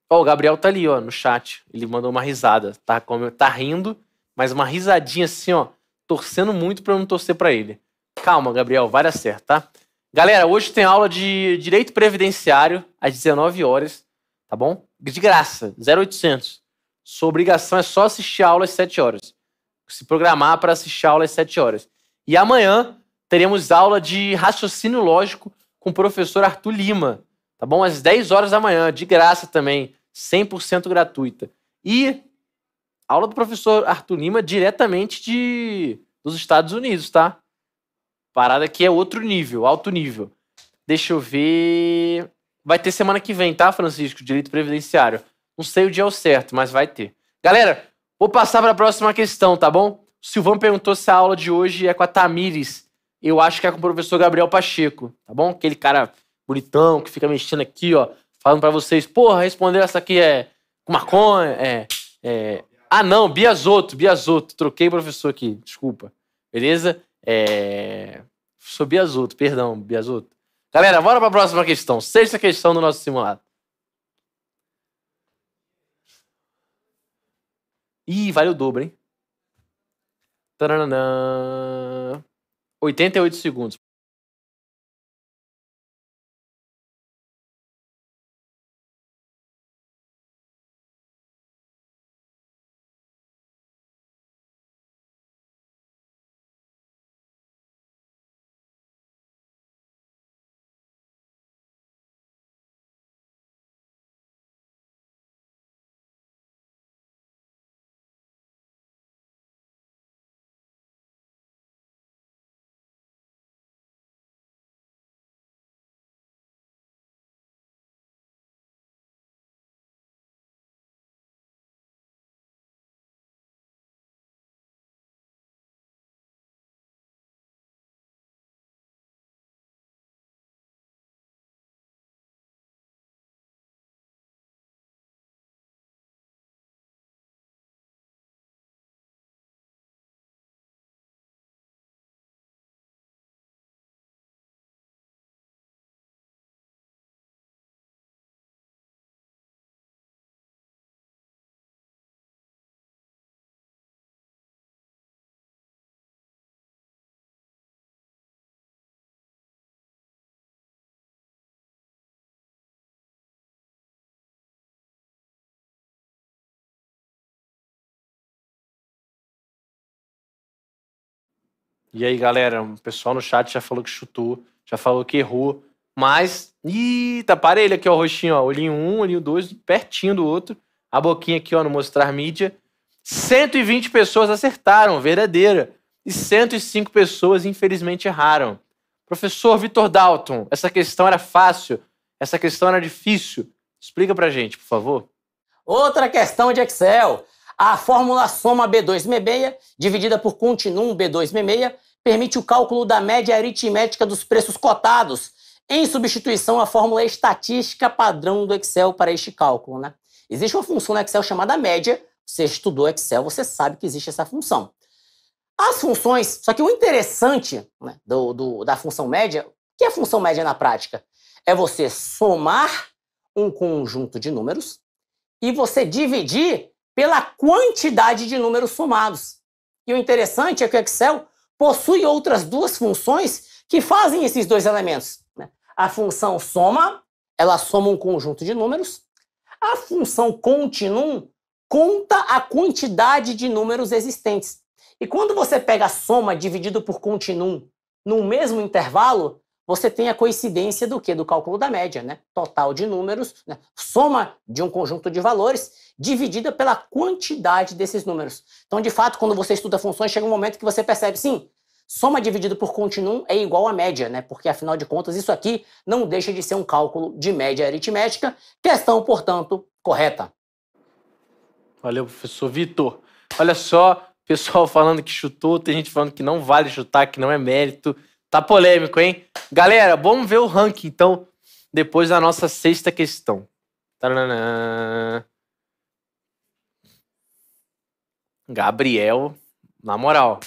Ó, o Gabriel tá ali, ó, no chat. Ele mandou uma risada, tá? Como tá rindo, mas uma risadinha assim, ó, torcendo muito para não torcer para ele. Calma, Gabriel, vai dar certo, tá? Galera, hoje tem aula de direito previdenciário às 19 horas tá bom? De graça, 0800. Sua obrigação é só assistir a aula às 7 horas. Se programar para assistir a aula às 7 horas. E amanhã teremos aula de raciocínio lógico com o professor Arthur Lima, tá bom? Às 10 horas da manhã, de graça também, 100% gratuita. E aula do professor Arthur Lima diretamente de dos Estados Unidos, tá? Parada que é outro nível, alto nível. Deixa eu ver. Vai ter semana que vem, tá, Francisco? Direito Previdenciário. Não sei o dia ao certo, mas vai ter. Galera, vou passar para a próxima questão, tá bom? O Silvão perguntou se a aula de hoje é com a Tamires. Eu acho que é com o professor Gabriel Pacheco, tá bom? Aquele cara bonitão que fica mexendo aqui, ó, falando para vocês, porra, responder essa aqui é com maconha, é, é... Ah, não, Biasoto, Biasoto. Troquei o professor aqui, desculpa. Beleza? É... Sou Biasoto, perdão, Biasoto. Galera, bora para a próxima questão. Sexta questão do nosso simulado. Ih, vale o dobro, hein? 88 segundos. E aí, galera, o pessoal no chat já falou que chutou, já falou que errou. Mas, ih, tá parelho aqui, ó, roxinho, ó. Olhinho um, olhinho dois, pertinho do outro. A boquinha aqui, ó, no mostrar mídia. 120 pessoas acertaram, verdadeira. E 105 pessoas, infelizmente, erraram. Professor Vitor Dalton, essa questão era fácil? Essa questão era difícil? Explica pra gente, por favor. Outra questão de Excel. A fórmula soma b 266 dividida por continuum b 266 permite o cálculo da média aritmética dos preços cotados, em substituição à fórmula estatística padrão do Excel para este cálculo. Né? Existe uma função no Excel chamada média. Você estudou Excel, você sabe que existe essa função. As funções, só que o interessante né, do, do, da função média, o que é a função média na prática? É você somar um conjunto de números e você dividir pela quantidade de números somados. E o interessante é que o Excel possui outras duas funções que fazem esses dois elementos. Né? A função soma, ela soma um conjunto de números. A função continuum conta a quantidade de números existentes. E quando você pega a soma dividido por continuum no mesmo intervalo, você tem a coincidência do que? Do cálculo da média, né? Total de números, né? soma de um conjunto de valores dividida pela quantidade desses números. Então, de fato, quando você estuda funções, chega um momento que você percebe, sim, soma dividido por continuum é igual à média, né? Porque afinal de contas, isso aqui não deixa de ser um cálculo de média aritmética, questão, portanto, correta. Valeu, professor Vitor. Olha só, pessoal falando que chutou, tem gente falando que não vale chutar, que não é mérito. Tá polêmico, hein? Galera, vamos ver o ranking, então, depois da nossa sexta questão. Taranã. Gabriel, na moral,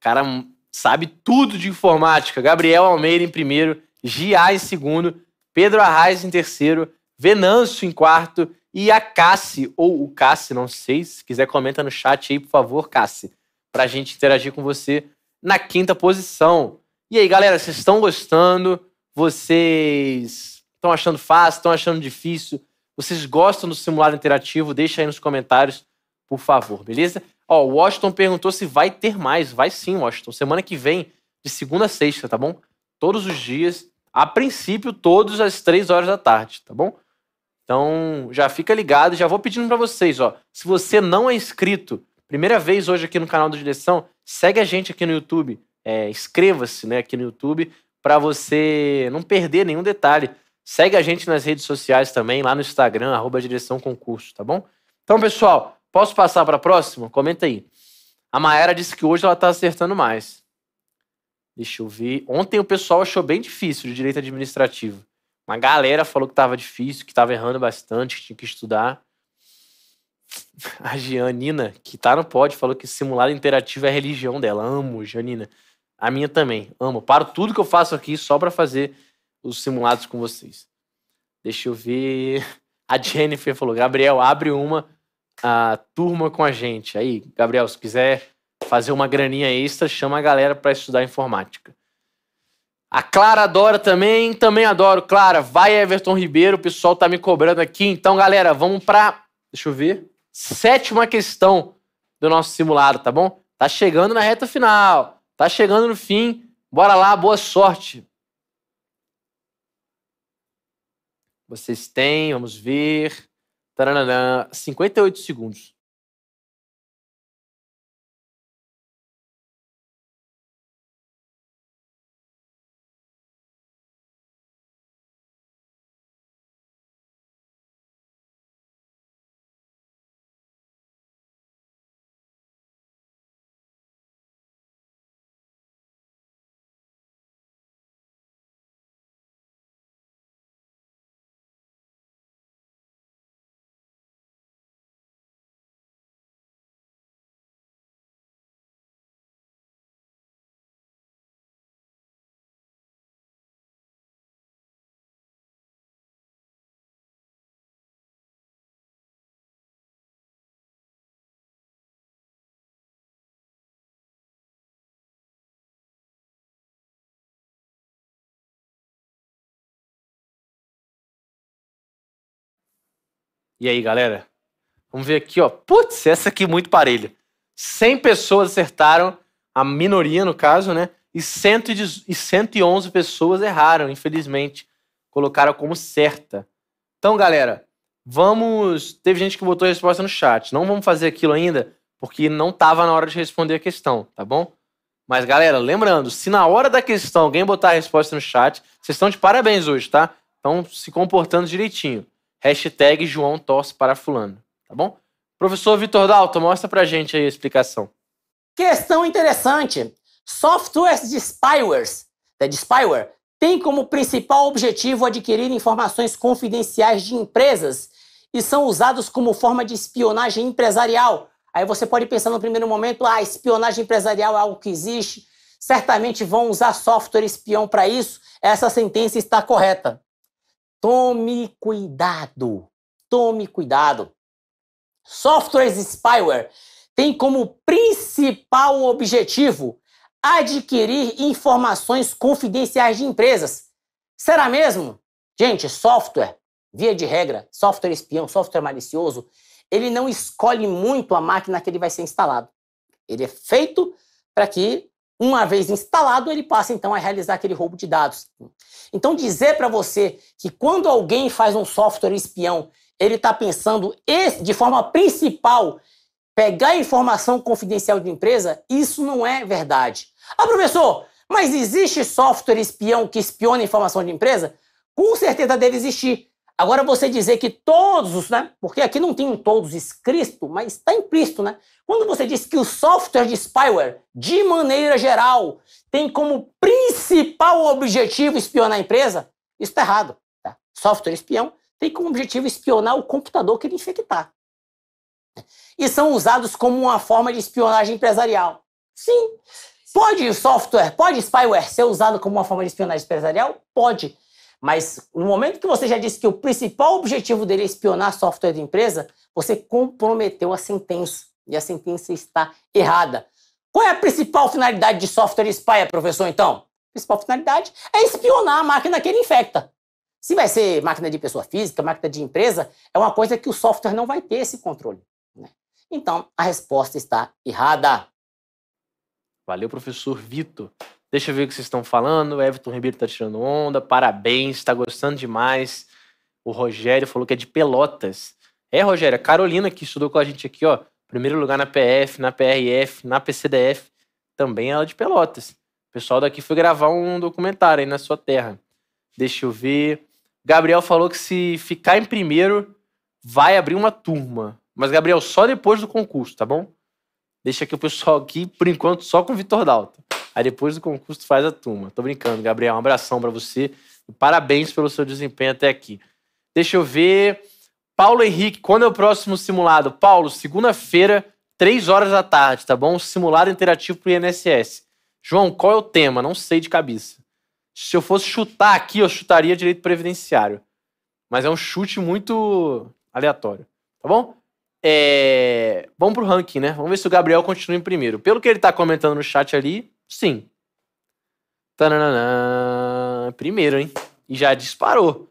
cara sabe tudo de informática. Gabriel Almeida em primeiro, Gia em segundo, Pedro Arraes em terceiro, Venâncio em quarto e a Cassi, ou o Cassi, não sei, se quiser comenta no chat aí, por favor, Cassi, pra gente interagir com você na quinta posição. E aí, galera, vocês estão gostando? Vocês estão achando fácil? Estão achando difícil? Vocês gostam do simulado interativo? Deixa aí nos comentários, por favor, beleza? Ó, o Washington perguntou se vai ter mais. Vai sim, Washington. Semana que vem, de segunda a sexta, tá bom? Todos os dias, a princípio, todas às três horas da tarde, tá bom? Então, já fica ligado. Já vou pedindo para vocês, ó. Se você não é inscrito, primeira vez hoje aqui no canal do Direção, segue a gente aqui no YouTube é, inscreva-se né, aqui no YouTube para você não perder nenhum detalhe. Segue a gente nas redes sociais também, lá no Instagram, arroba direção concurso, tá bom? Então, pessoal, posso passar para a próxima? Comenta aí. A Maera disse que hoje ela está acertando mais. Deixa eu ver. Ontem o pessoal achou bem difícil de direito administrativo. Uma galera falou que estava difícil, que estava errando bastante, que tinha que estudar. A Gianina, que tá no pod, falou que simulado interativo é religião dela. Amo, Gianina. A minha também. Amo. Paro tudo que eu faço aqui só para fazer os simulados com vocês. Deixa eu ver. A Jennifer falou: Gabriel, abre uma a turma com a gente. Aí, Gabriel, se quiser fazer uma graninha extra, chama a galera para estudar informática. A Clara adora também, também adoro. Clara, vai Everton Ribeiro, o pessoal tá me cobrando aqui. Então, galera, vamos para, deixa eu ver, sétima questão do nosso simulado, tá bom? Tá chegando na reta final. Tá chegando no fim. Bora lá, boa sorte. Vocês têm, vamos ver. Taranana, 58 segundos. E aí, galera? Vamos ver aqui, ó. Putz, essa aqui é muito parelha. 100 pessoas acertaram, a minoria no caso, né? E, 111 pessoas erraram, infelizmente. Colocaram como certa. Então, galera, vamos. Teve gente que botou a resposta no chat. Não vamos fazer aquilo ainda, porque não estava na hora de responder a questão, tá bom? Mas, galera, lembrando, se na hora da questão alguém botar a resposta no chat, vocês estão de parabéns hoje, tá? Então, se comportando direitinho. Hashtag João torce para fulano, tá bom? Professor Vitor Dalto, mostra pra gente aí a explicação. Questão interessante. Softwares de spywares, né, de spyware, tem como principal objetivo adquirir informações confidenciais de empresas e são usados como forma de espionagem empresarial. Aí você pode pensar no primeiro momento, ah, espionagem empresarial é algo que existe, certamente vão usar software espião para isso. Essa sentença está correta. Tome cuidado. Tome cuidado. Softwares spyware tem como principal objetivo adquirir informações confidenciais de empresas. Será mesmo? Gente, software, via de regra, software espião, software malicioso, ele não escolhe muito a máquina que ele vai ser instalado. Ele é feito para que uma vez instalado, ele passa então a realizar aquele roubo de dados. Então, dizer para você que quando alguém faz um software espião, ele está pensando de forma principal pegar informação confidencial de empresa, isso não é verdade. Ah, professor, mas existe software espião que espiona informação de empresa? Com certeza deve existir. Agora, você dizer que todos, né? Porque aqui não tem um todos escrito, mas está implícito, né? Quando você diz que o software de spyware, de maneira geral, tem como principal objetivo espionar a empresa, isso está errado. Tá? Software espião tem como objetivo espionar o computador que ele infectar. E são usados como uma forma de espionagem empresarial. Sim. Pode software, pode spyware ser usado como uma forma de espionagem empresarial? Pode mas no momento que você já disse que o principal objetivo dele é espionar software da empresa, você comprometeu a sentença. E a sentença está errada. Qual é a principal finalidade de software spy, professor, então? A principal finalidade é espionar a máquina que ele infecta. Se vai ser máquina de pessoa física, máquina de empresa, é uma coisa que o software não vai ter esse controle. Né? Então, a resposta está errada. Valeu, professor Vitor. Deixa eu ver o que vocês estão falando. O Everton Ribeiro tá tirando onda. Parabéns, tá gostando demais. O Rogério falou que é de Pelotas. É, Rogério, a Carolina que estudou com a gente aqui, ó. Primeiro lugar na PF, na PRF, na PCDF. Também ela é de Pelotas. O pessoal daqui foi gravar um documentário aí na sua terra. Deixa eu ver. Gabriel falou que se ficar em primeiro, vai abrir uma turma. Mas, Gabriel, só depois do concurso, tá bom? Deixa aqui o pessoal aqui, por enquanto, só com o Vitor Dalton. Aí depois do concurso faz a turma. Tô brincando, Gabriel. Um abração para você. Parabéns pelo seu desempenho até aqui. Deixa eu ver. Paulo Henrique, quando é o próximo simulado? Paulo, segunda-feira, 3 horas da tarde, tá bom? Simulado interativo pro INSS. João, qual é o tema? Não sei de cabeça. Se eu fosse chutar aqui, eu chutaria direito previdenciário. Mas é um chute muito aleatório, tá bom? É... Vamos pro ranking, né? Vamos ver se o Gabriel continua em primeiro. Pelo que ele tá comentando no chat ali, Sim. Tananana. Primeiro, hein? E já disparou.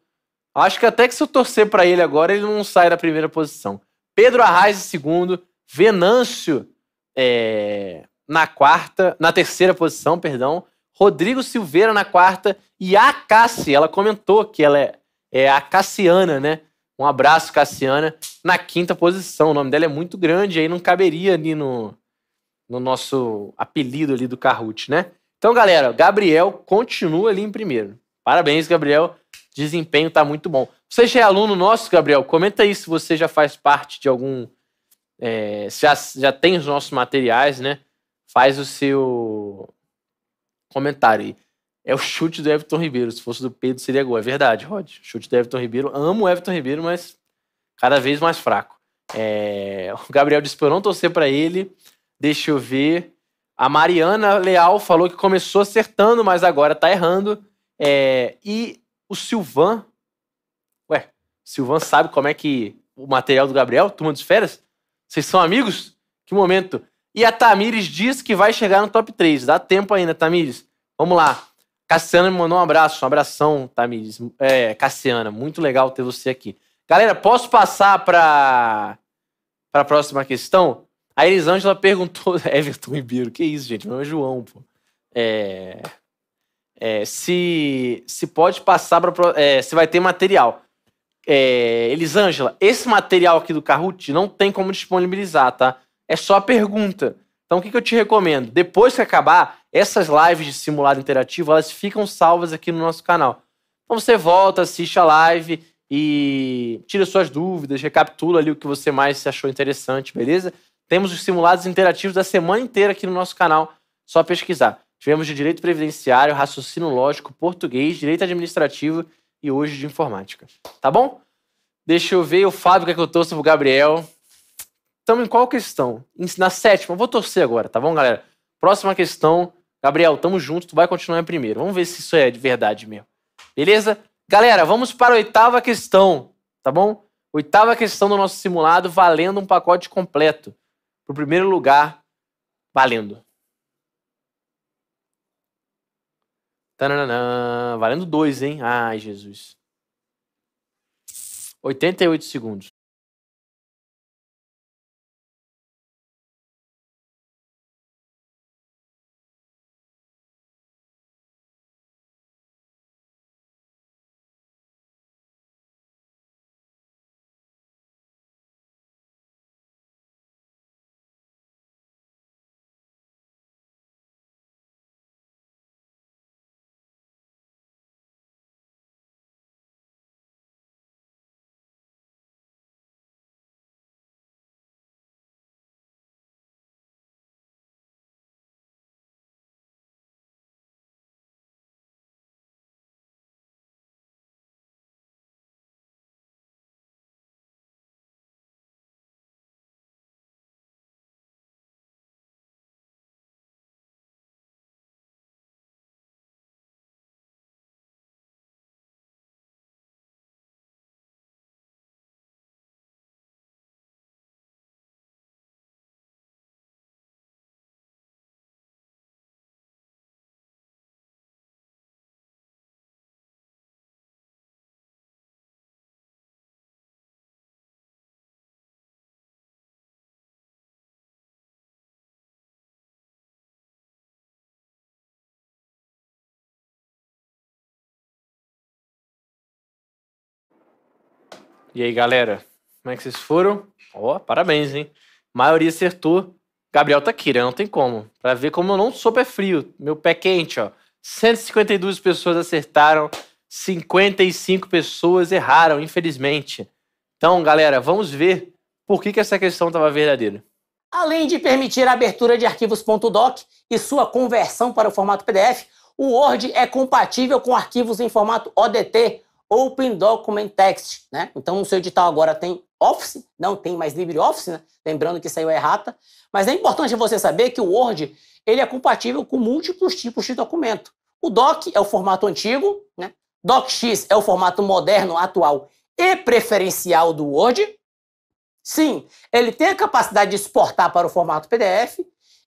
Acho que até que se eu torcer para ele agora, ele não sai da primeira posição. Pedro Arraes, segundo. Venâncio, é, na quarta. Na terceira posição, perdão. Rodrigo Silveira na quarta. E a Cassi, ela comentou que ela é, é a Cassiana, né? Um abraço, Cassiana, na quinta posição. O nome dela é muito grande, aí não caberia ali no, no nosso apelido ali do Kahoot, né? Então, galera, Gabriel continua ali em primeiro. Parabéns, Gabriel. Desempenho tá muito bom. Você já é aluno nosso, Gabriel? Comenta aí se você já faz parte de algum. É, já, já tem os nossos materiais, né? Faz o seu comentário aí. É o chute do Everton Ribeiro. Se fosse do Pedro, seria gol. É verdade, Rod. Chute do Everton Ribeiro. Amo o Everton Ribeiro, mas cada vez mais fraco. É... O Gabriel disse pra eu não torcer para ele, Deixa eu ver. A Mariana Leal falou que começou acertando, mas agora tá errando. É, e o Silvan. Ué, Silvan sabe como é que o material do Gabriel? Turma dos Férias? Vocês são amigos? Que momento. E a Tamires diz que vai chegar no top 3. Dá tempo ainda, Tamires. Vamos lá. Cassiana me mandou um abraço. Um abração, Tamires. É, Cassiana, muito legal ter você aqui. Galera, posso passar para a próxima questão? A Elisângela perguntou, Everton Ribeiro, que isso, gente? Meu nome é João, pô. É, é, se, se pode passar para. É, se vai ter material. É, Elisângela, esse material aqui do Kahoot não tem como disponibilizar, tá? É só a pergunta. Então, o que, que eu te recomendo? Depois que acabar, essas lives de simulado interativo, elas ficam salvas aqui no nosso canal. Então, você volta, assiste a live e tira suas dúvidas, recapitula ali o que você mais achou interessante, beleza? Temos os simulados interativos da semana inteira aqui no nosso canal, só pesquisar. Tivemos de direito previdenciário, raciocínio lógico, português, direito administrativo e hoje de informática. Tá bom? Deixa eu ver o Fábio que eu torço pro Gabriel. Estamos em qual questão? Na sétima. Vou torcer agora, tá bom, galera? Próxima questão. Gabriel, tamo junto, tu vai continuar em primeiro. Vamos ver se isso é de verdade mesmo. Beleza? Galera, vamos para a oitava questão, tá bom? Oitava questão do nosso simulado, valendo um pacote completo para o primeiro lugar valendo. Tananã, valendo dois, hein? Ai, Jesus. 88 segundos. E aí, galera? Como é que vocês foram? Ó, oh, parabéns, hein? A maioria acertou. Gabriel tá aqui, né? Não tem como. Pra ver como eu não sou pé frio. Meu pé quente, ó. 152 pessoas acertaram. 55 pessoas erraram, infelizmente. Então, galera, vamos ver por que, que essa questão estava verdadeira. Além de permitir a abertura de arquivos.doc e sua conversão para o formato PDF, o Word é compatível com arquivos em formato ODT, Open Document Text, né? Então, o seu edital agora tem Office, não tem mais LibreOffice, né? Lembrando que saiu errata. Mas é importante você saber que o Word, ele é compatível com múltiplos tipos de documento. O DOC é o formato antigo, né? DOCX é o formato moderno, atual e preferencial do Word. Sim, ele tem a capacidade de exportar para o formato PDF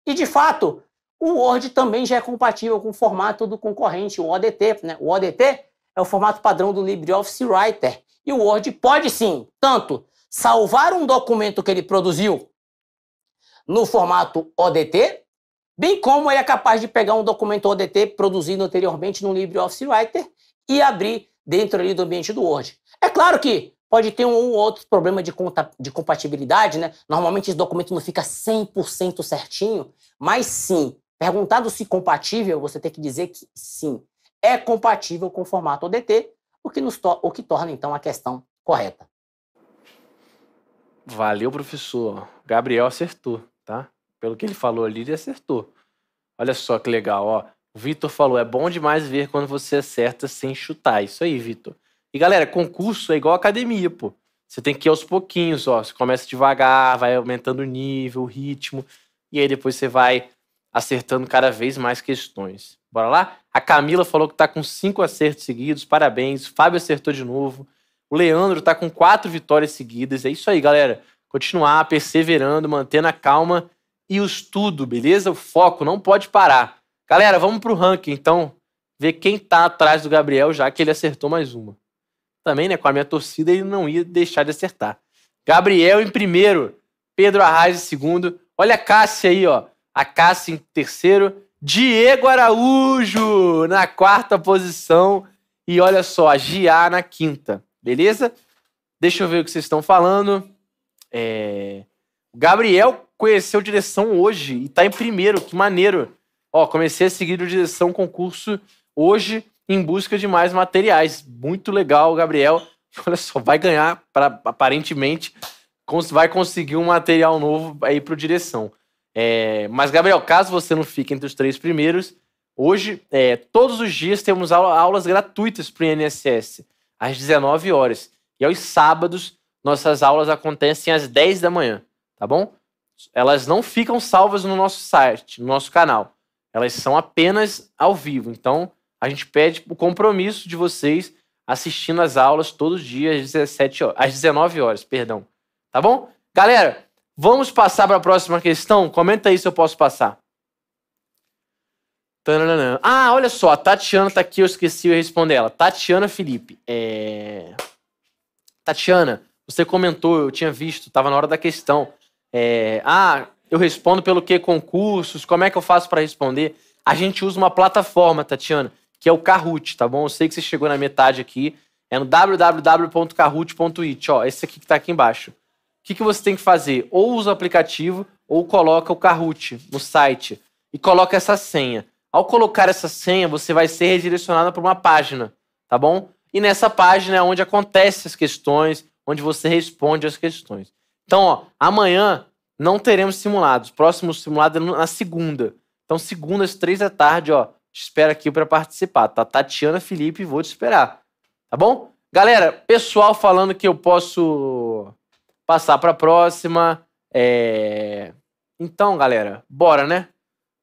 e, de fato, o Word também já é compatível com o formato do concorrente, o ODT. Né? O ODT é o formato padrão do LibreOffice Writer. E o Word pode sim, tanto salvar um documento que ele produziu no formato ODT, bem como ele é capaz de pegar um documento ODT produzido anteriormente no LibreOffice Writer e abrir dentro ali do ambiente do Word. É claro que pode ter um ou outro problema de, conta, de compatibilidade, né? Normalmente esse documento não fica 100% certinho, mas sim, perguntado se compatível, você tem que dizer que sim é compatível com o formato ODT, o que, nos to o que torna, então, a questão correta. Valeu, professor. Gabriel acertou, tá? Pelo que ele falou ali, ele acertou. Olha só que legal, ó. O Vitor falou: é bom demais ver quando você acerta sem chutar. Isso aí, Vitor. E galera, concurso é igual academia, pô. Você tem que ir aos pouquinhos, ó. Você começa devagar, vai aumentando o nível, o ritmo, e aí depois você vai acertando cada vez mais questões. Bora lá? A Camila falou que está com cinco acertos seguidos, parabéns. O Fábio acertou de novo. O Leandro está com quatro vitórias seguidas. É isso aí, galera. Continuar perseverando, mantendo a calma e o estudo, beleza? O foco não pode parar. Galera, vamos para o ranking, então. Ver quem está atrás do Gabriel, já que ele acertou mais uma. Também, né? Com a minha torcida, ele não ia deixar de acertar. Gabriel em primeiro, Pedro Arraes em segundo. Olha a Cássia aí, ó. A Cássia em terceiro. Diego Araújo na quarta posição. E olha só, a Gia na quinta. Beleza? Deixa eu ver o que vocês estão falando. É... O Gabriel conheceu direção hoje e está em primeiro. Que maneiro. Ó, comecei a seguir o direção concurso hoje em busca de mais materiais. Muito legal, Gabriel. Olha só, vai ganhar, pra, aparentemente, vai conseguir um material novo aí para direção. É, mas, Gabriel, caso você não fique entre os três primeiros, hoje, é, todos os dias, temos aulas gratuitas para o INSS, às 19 horas. E aos sábados, nossas aulas acontecem às 10 da manhã, tá bom? Elas não ficam salvas no nosso site, no nosso canal. Elas são apenas ao vivo. Então, a gente pede o compromisso de vocês assistindo as aulas todos os dias às, 17 horas, às 19 horas, perdão. Tá bom? Galera, Vamos passar para a próxima questão? Comenta aí se eu posso passar. Tananana. Ah, olha só, a Tatiana está aqui, eu esqueci de responder ela. Tatiana Felipe. É... Tatiana, você comentou, eu tinha visto, estava na hora da questão. É... Ah, eu respondo pelo que? Concursos? Como é que eu faço para responder? A gente usa uma plataforma, Tatiana, que é o Kahoot, tá bom? Eu sei que você chegou na metade aqui. É no www.kahoot.it, ó, esse aqui que está aqui embaixo que, que você tem que fazer? Ou usa o aplicativo ou coloca o Kahoot no site e coloca essa senha. Ao colocar essa senha, você vai ser redirecionado para uma página, tá bom? E nessa página é onde acontecem as questões, onde você responde as questões. Então, ó, amanhã não teremos simulados. Próximo simulado é na segunda. Então, segunda às três da tarde, ó, te espero aqui para participar, tá? Tatiana Felipe, vou te esperar, tá bom? Galera, pessoal falando que eu posso passar para a próxima. É... Então, galera, bora, né?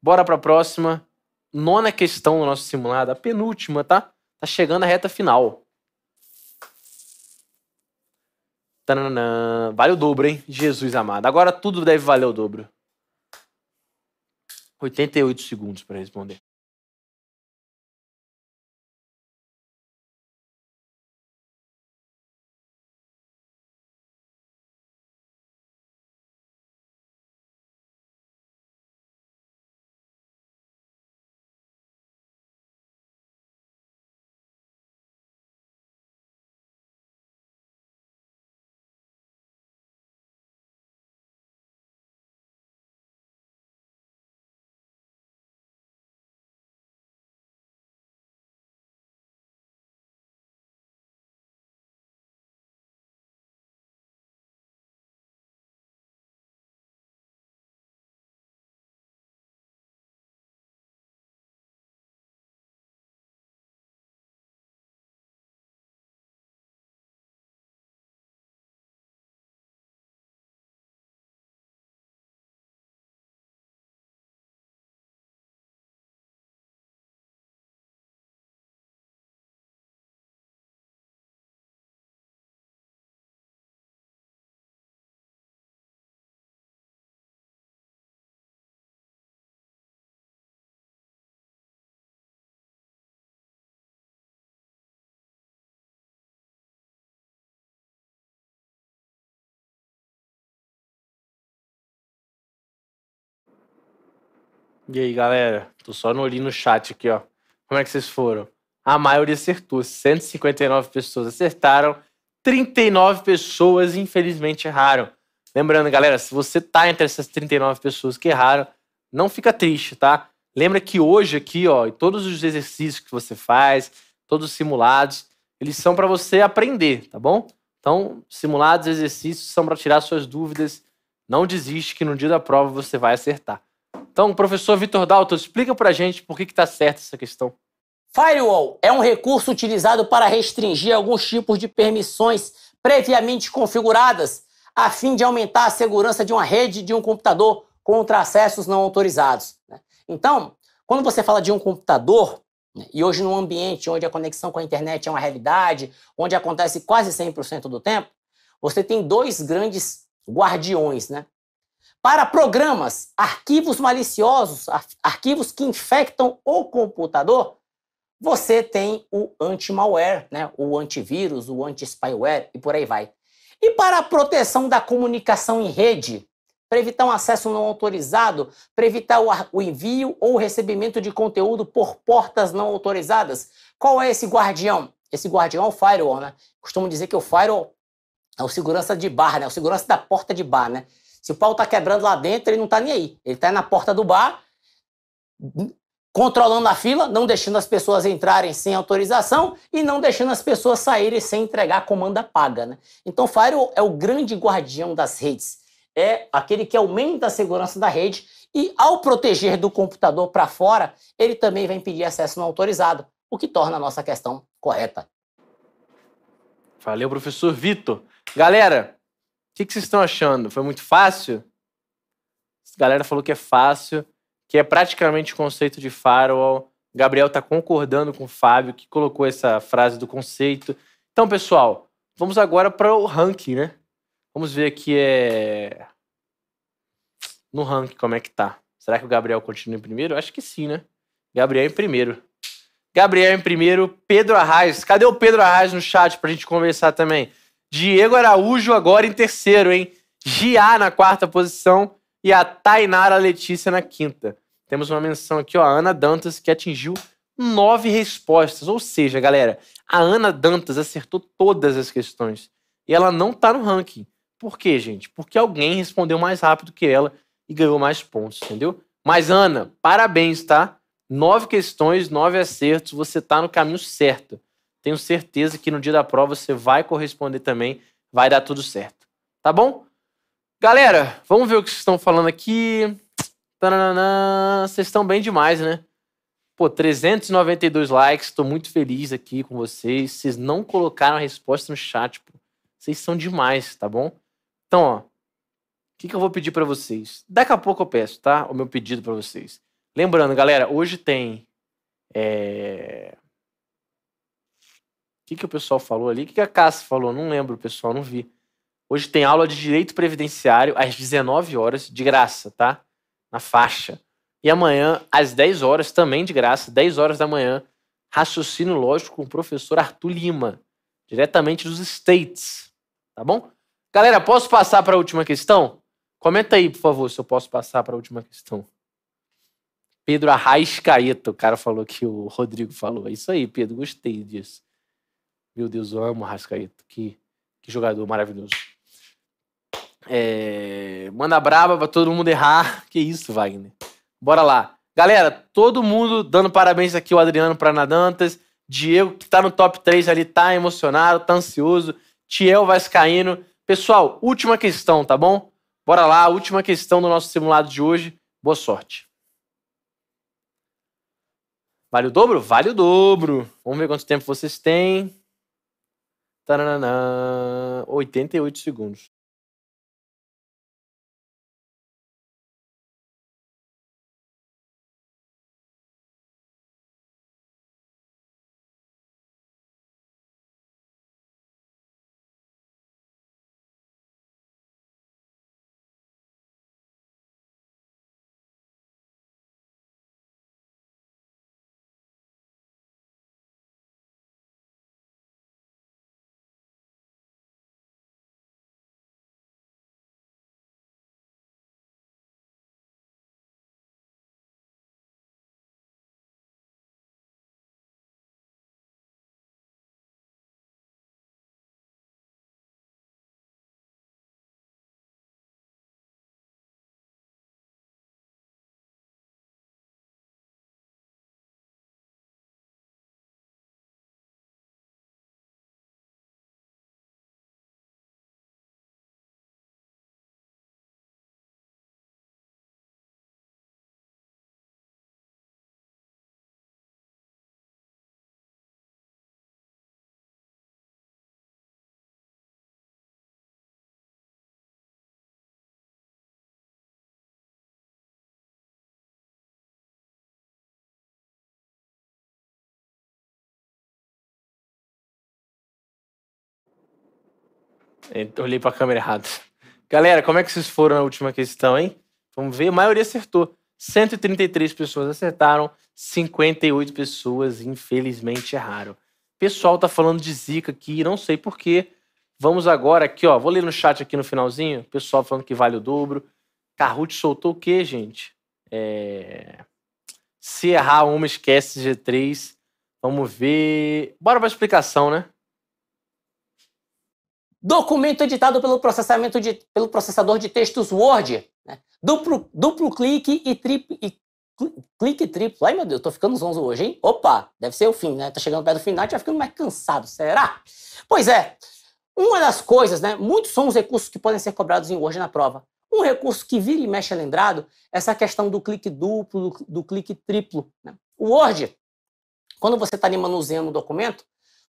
Bora para a próxima. Nona questão do nosso simulado, a penúltima, tá? Tá chegando a reta final. Tananã. Vale o dobro, hein? Jesus amado. Agora tudo deve valer o dobro. 88 segundos para responder. E aí, galera? Tô só no olhinho no chat aqui, ó. Como é que vocês foram? A maioria acertou. 159 pessoas acertaram. 39 pessoas, infelizmente, erraram. Lembrando, galera, se você tá entre essas 39 pessoas que erraram, não fica triste, tá? Lembra que hoje aqui, ó, todos os exercícios que você faz, todos os simulados, eles são para você aprender, tá bom? Então, simulados, exercícios são para tirar suas dúvidas. Não desiste que no dia da prova você vai acertar. Então, professor Vitor Dalto, explica para a gente por que está certa essa questão. Firewall é um recurso utilizado para restringir alguns tipos de permissões previamente configuradas a fim de aumentar a segurança de uma rede de um computador contra acessos não autorizados. Né? Então, quando você fala de um computador, né, e hoje num ambiente onde a conexão com a internet é uma realidade, onde acontece quase 100% do tempo, você tem dois grandes guardiões, né? para programas, arquivos maliciosos, arquivos que infectam o computador, você tem o anti-malware, né? o antivírus, o anti-spyware e por aí vai. E para a proteção da comunicação em rede, para evitar um acesso não autorizado, para evitar o envio ou o recebimento de conteúdo por portas não autorizadas, qual é esse guardião? Esse guardião é o firewall, né? Costumo dizer que o firewall é o segurança de bar, né? O segurança da porta de bar, né? Se o pau tá quebrando lá dentro, ele não tá nem aí. Ele tá na porta do bar, controlando a fila, não deixando as pessoas entrarem sem autorização e não deixando as pessoas saírem sem entregar a comanda paga. Né? Então, o Firewall é o grande guardião das redes. É aquele que aumenta é a segurança da rede e, ao proteger do computador para fora, ele também vai impedir acesso não autorizado, o que torna a nossa questão correta. Valeu, professor Vitor. Galera, que, que vocês estão achando? Foi muito fácil? A galera falou que é fácil, que é praticamente o conceito de firewall. Gabriel está concordando com o Fábio, que colocou essa frase do conceito. Então, pessoal, vamos agora para o ranking, né? Vamos ver aqui é... no ranking como é que tá. Será que o Gabriel continua em primeiro? Acho que sim, né? Gabriel em primeiro. Gabriel em primeiro, Pedro Arraes. Cadê o Pedro Arraes no chat para a gente conversar também? Diego Araújo agora em terceiro, hein? Gia na quarta posição e a Tainara Letícia na quinta. Temos uma menção aqui, ó, a Ana Dantas, que atingiu nove respostas. Ou seja, galera, a Ana Dantas acertou todas as questões. E ela não tá no ranking. Por quê, gente? Porque alguém respondeu mais rápido que ela e ganhou mais pontos, entendeu? Mas, Ana, parabéns, tá? Nove questões, nove acertos, você tá no caminho certo. Tenho certeza que no dia da prova você vai corresponder também, vai dar tudo certo. Tá bom? Galera, vamos ver o que vocês estão falando aqui. vocês estão bem demais, né? Pô, 392 likes, tô muito feliz aqui com vocês. Vocês não colocaram a resposta no chat, pô. Vocês são demais, tá bom? Então, ó, o que, que eu vou pedir para vocês? Daqui a pouco eu peço, tá? O meu pedido para vocês. Lembrando, galera, hoje tem é, que, que o pessoal falou ali? O que, que a Cássia falou? Não lembro, pessoal, não vi. Hoje tem aula de direito previdenciário às 19 horas, de graça, tá? Na faixa. E amanhã, às 10 horas, também de graça, 10 horas da manhã, raciocínio lógico com o professor Arthur Lima, diretamente dos States. Tá bom? Galera, posso passar para a última questão? Comenta aí, por favor, se eu posso passar para a última questão. Pedro Arraes Caeta, o cara falou que o Rodrigo falou. É isso aí, Pedro, gostei disso. Meu Deus, eu amo o Rascaeta. Que, que jogador maravilhoso. É, manda braba pra todo mundo errar. Que isso, Wagner. Bora lá. Galera, todo mundo dando parabéns aqui o Adriano para Nadantas. Diego, que tá no top 3 ali, tá emocionado, tá ansioso. Tiel Vascaíno. Pessoal, última questão, tá bom? Bora lá, última questão do nosso simulado de hoje. Boa sorte. Vale o dobro? Vale o dobro. Vamos ver quanto tempo vocês têm. Taranana, 88 segundos. Eu então, olhei pra câmera errado, Galera, como é que vocês foram na última questão, hein? Vamos ver. A maioria acertou. 133 pessoas acertaram, 58 pessoas, infelizmente, erraram. Pessoal tá falando de zica aqui, não sei porquê. Vamos agora aqui, ó. Vou ler no chat aqui no finalzinho. Pessoal falando que vale o dobro. Kahoot soltou o quê, gente? É... Se errar uma, esquece G3. Vamos ver. Bora pra explicação, né? documento editado pelo, processamento de, pelo processador de textos Word, né? duplo, duplo clique e, triplo, e clique triplo. Ai, meu Deus, tô ficando zonzo hoje, hein? Opa, deve ser o fim, né? Tá chegando perto do final, já ficando mais cansado, será? Pois é, uma das coisas, né? Muitos são os recursos que podem ser cobrados em Word na prova. Um recurso que vira e mexe é lembrado é essa questão do clique duplo, do, do clique triplo. Né? O Word, quando você está ali manuseando um documento,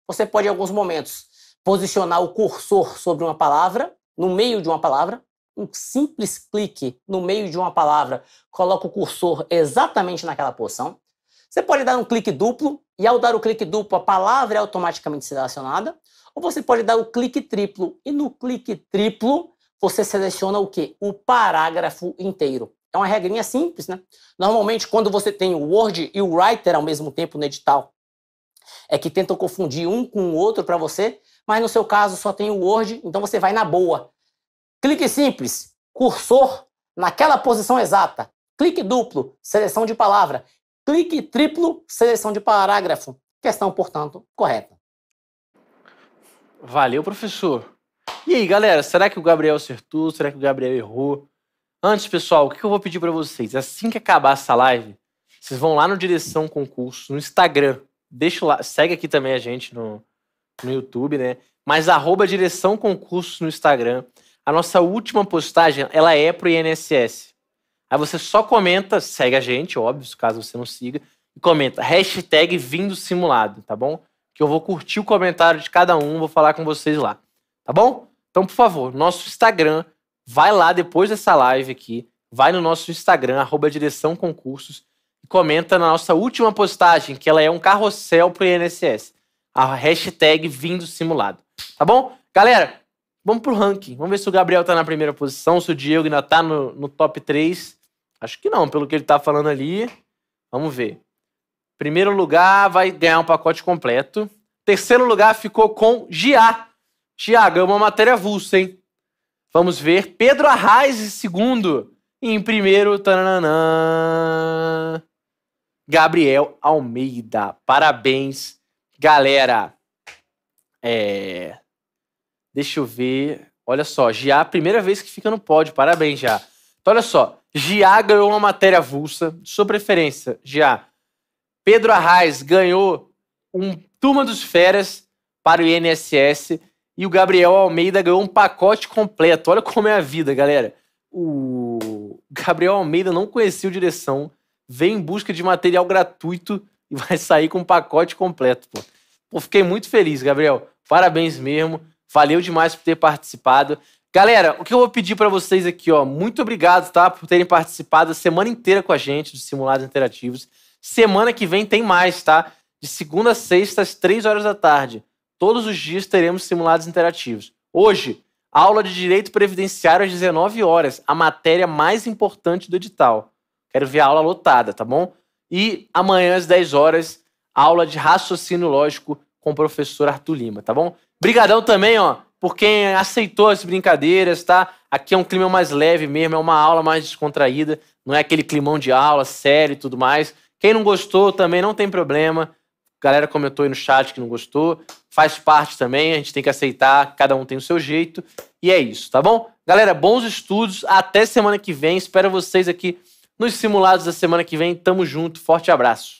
você pode, em alguns momentos, posicionar o cursor sobre uma palavra, no meio de uma palavra. Um simples clique no meio de uma palavra coloca o cursor exatamente naquela porção. Você pode dar um clique duplo, e ao dar o clique duplo, a palavra é automaticamente selecionada. Ou você pode dar o clique triplo, e no clique triplo, você seleciona o que O parágrafo inteiro. É uma regrinha simples, né? Normalmente, quando você tem o Word e o Writer ao mesmo tempo no edital, é que tentam confundir um com o outro para você mas no seu caso só tem o Word, então você vai na boa. Clique simples, cursor naquela posição exata. Clique duplo, seleção de palavra. Clique triplo, seleção de parágrafo. Questão, portanto, correta. Valeu, professor. E aí, galera, será que o Gabriel acertou? Será que o Gabriel errou? Antes, pessoal, o que eu vou pedir para vocês? Assim que acabar essa live, vocês vão lá no Direção Concurso, no Instagram. Deixa lá, segue aqui também a gente no, no YouTube, né? Mas arroba direção concursos no Instagram. A nossa última postagem, ela é pro INSS. Aí você só comenta, segue a gente, óbvio, caso você não siga, e comenta hashtag vindo simulado, tá bom? Que eu vou curtir o comentário de cada um, vou falar com vocês lá, tá bom? Então, por favor, nosso Instagram, vai lá depois dessa live aqui, vai no nosso Instagram, arroba direção concursos, e comenta na nossa última postagem, que ela é um carrossel pro INSS a hashtag vindo simulado. Tá bom? Galera, vamos pro ranking. Vamos ver se o Gabriel tá na primeira posição, se o Diego ainda tá no, no top 3. Acho que não, pelo que ele tá falando ali. Vamos ver. Primeiro lugar vai ganhar um pacote completo. Terceiro lugar ficou com Gia. Tiago, é uma matéria vulsa, hein? Vamos ver. Pedro Arraes em segundo. E em primeiro, tananã, Gabriel Almeida. Parabéns Galera, é... deixa eu ver. Olha só, já primeira vez que fica no pódio. Parabéns, já. Então, olha só. já ganhou uma matéria avulsa. De sua preferência, já. Pedro Arraes ganhou um Turma dos Feras para o INSS. E o Gabriel Almeida ganhou um pacote completo. Olha como é a vida, galera. O Gabriel Almeida não conhecia o direção, vem em busca de material gratuito e vai sair com um pacote completo, pô. pô. Fiquei muito feliz, Gabriel. Parabéns mesmo. Valeu demais por ter participado. Galera, o que eu vou pedir para vocês aqui, ó, muito obrigado, tá, por terem participado a semana inteira com a gente dos simulados interativos. Semana que vem tem mais, tá? De segunda a sexta às três horas da tarde. Todos os dias teremos simulados interativos. Hoje, aula de direito previdenciário às 19 horas, a matéria mais importante do edital. Quero ver a aula lotada, tá bom? E amanhã, às 10 horas, aula de raciocínio lógico com o professor Arthur Lima, tá bom? Brigadão também, ó, por quem aceitou as brincadeiras, tá? Aqui é um clima mais leve mesmo, é uma aula mais descontraída, não é aquele climão de aula sério e tudo mais. Quem não gostou também não tem problema. A galera comentou aí no chat que não gostou. Faz parte também, a gente tem que aceitar, cada um tem o seu jeito. E é isso, tá bom? Galera, bons estudos. Até semana que vem. Espero vocês aqui nos simulados da semana que vem. Tamo junto, forte abraço.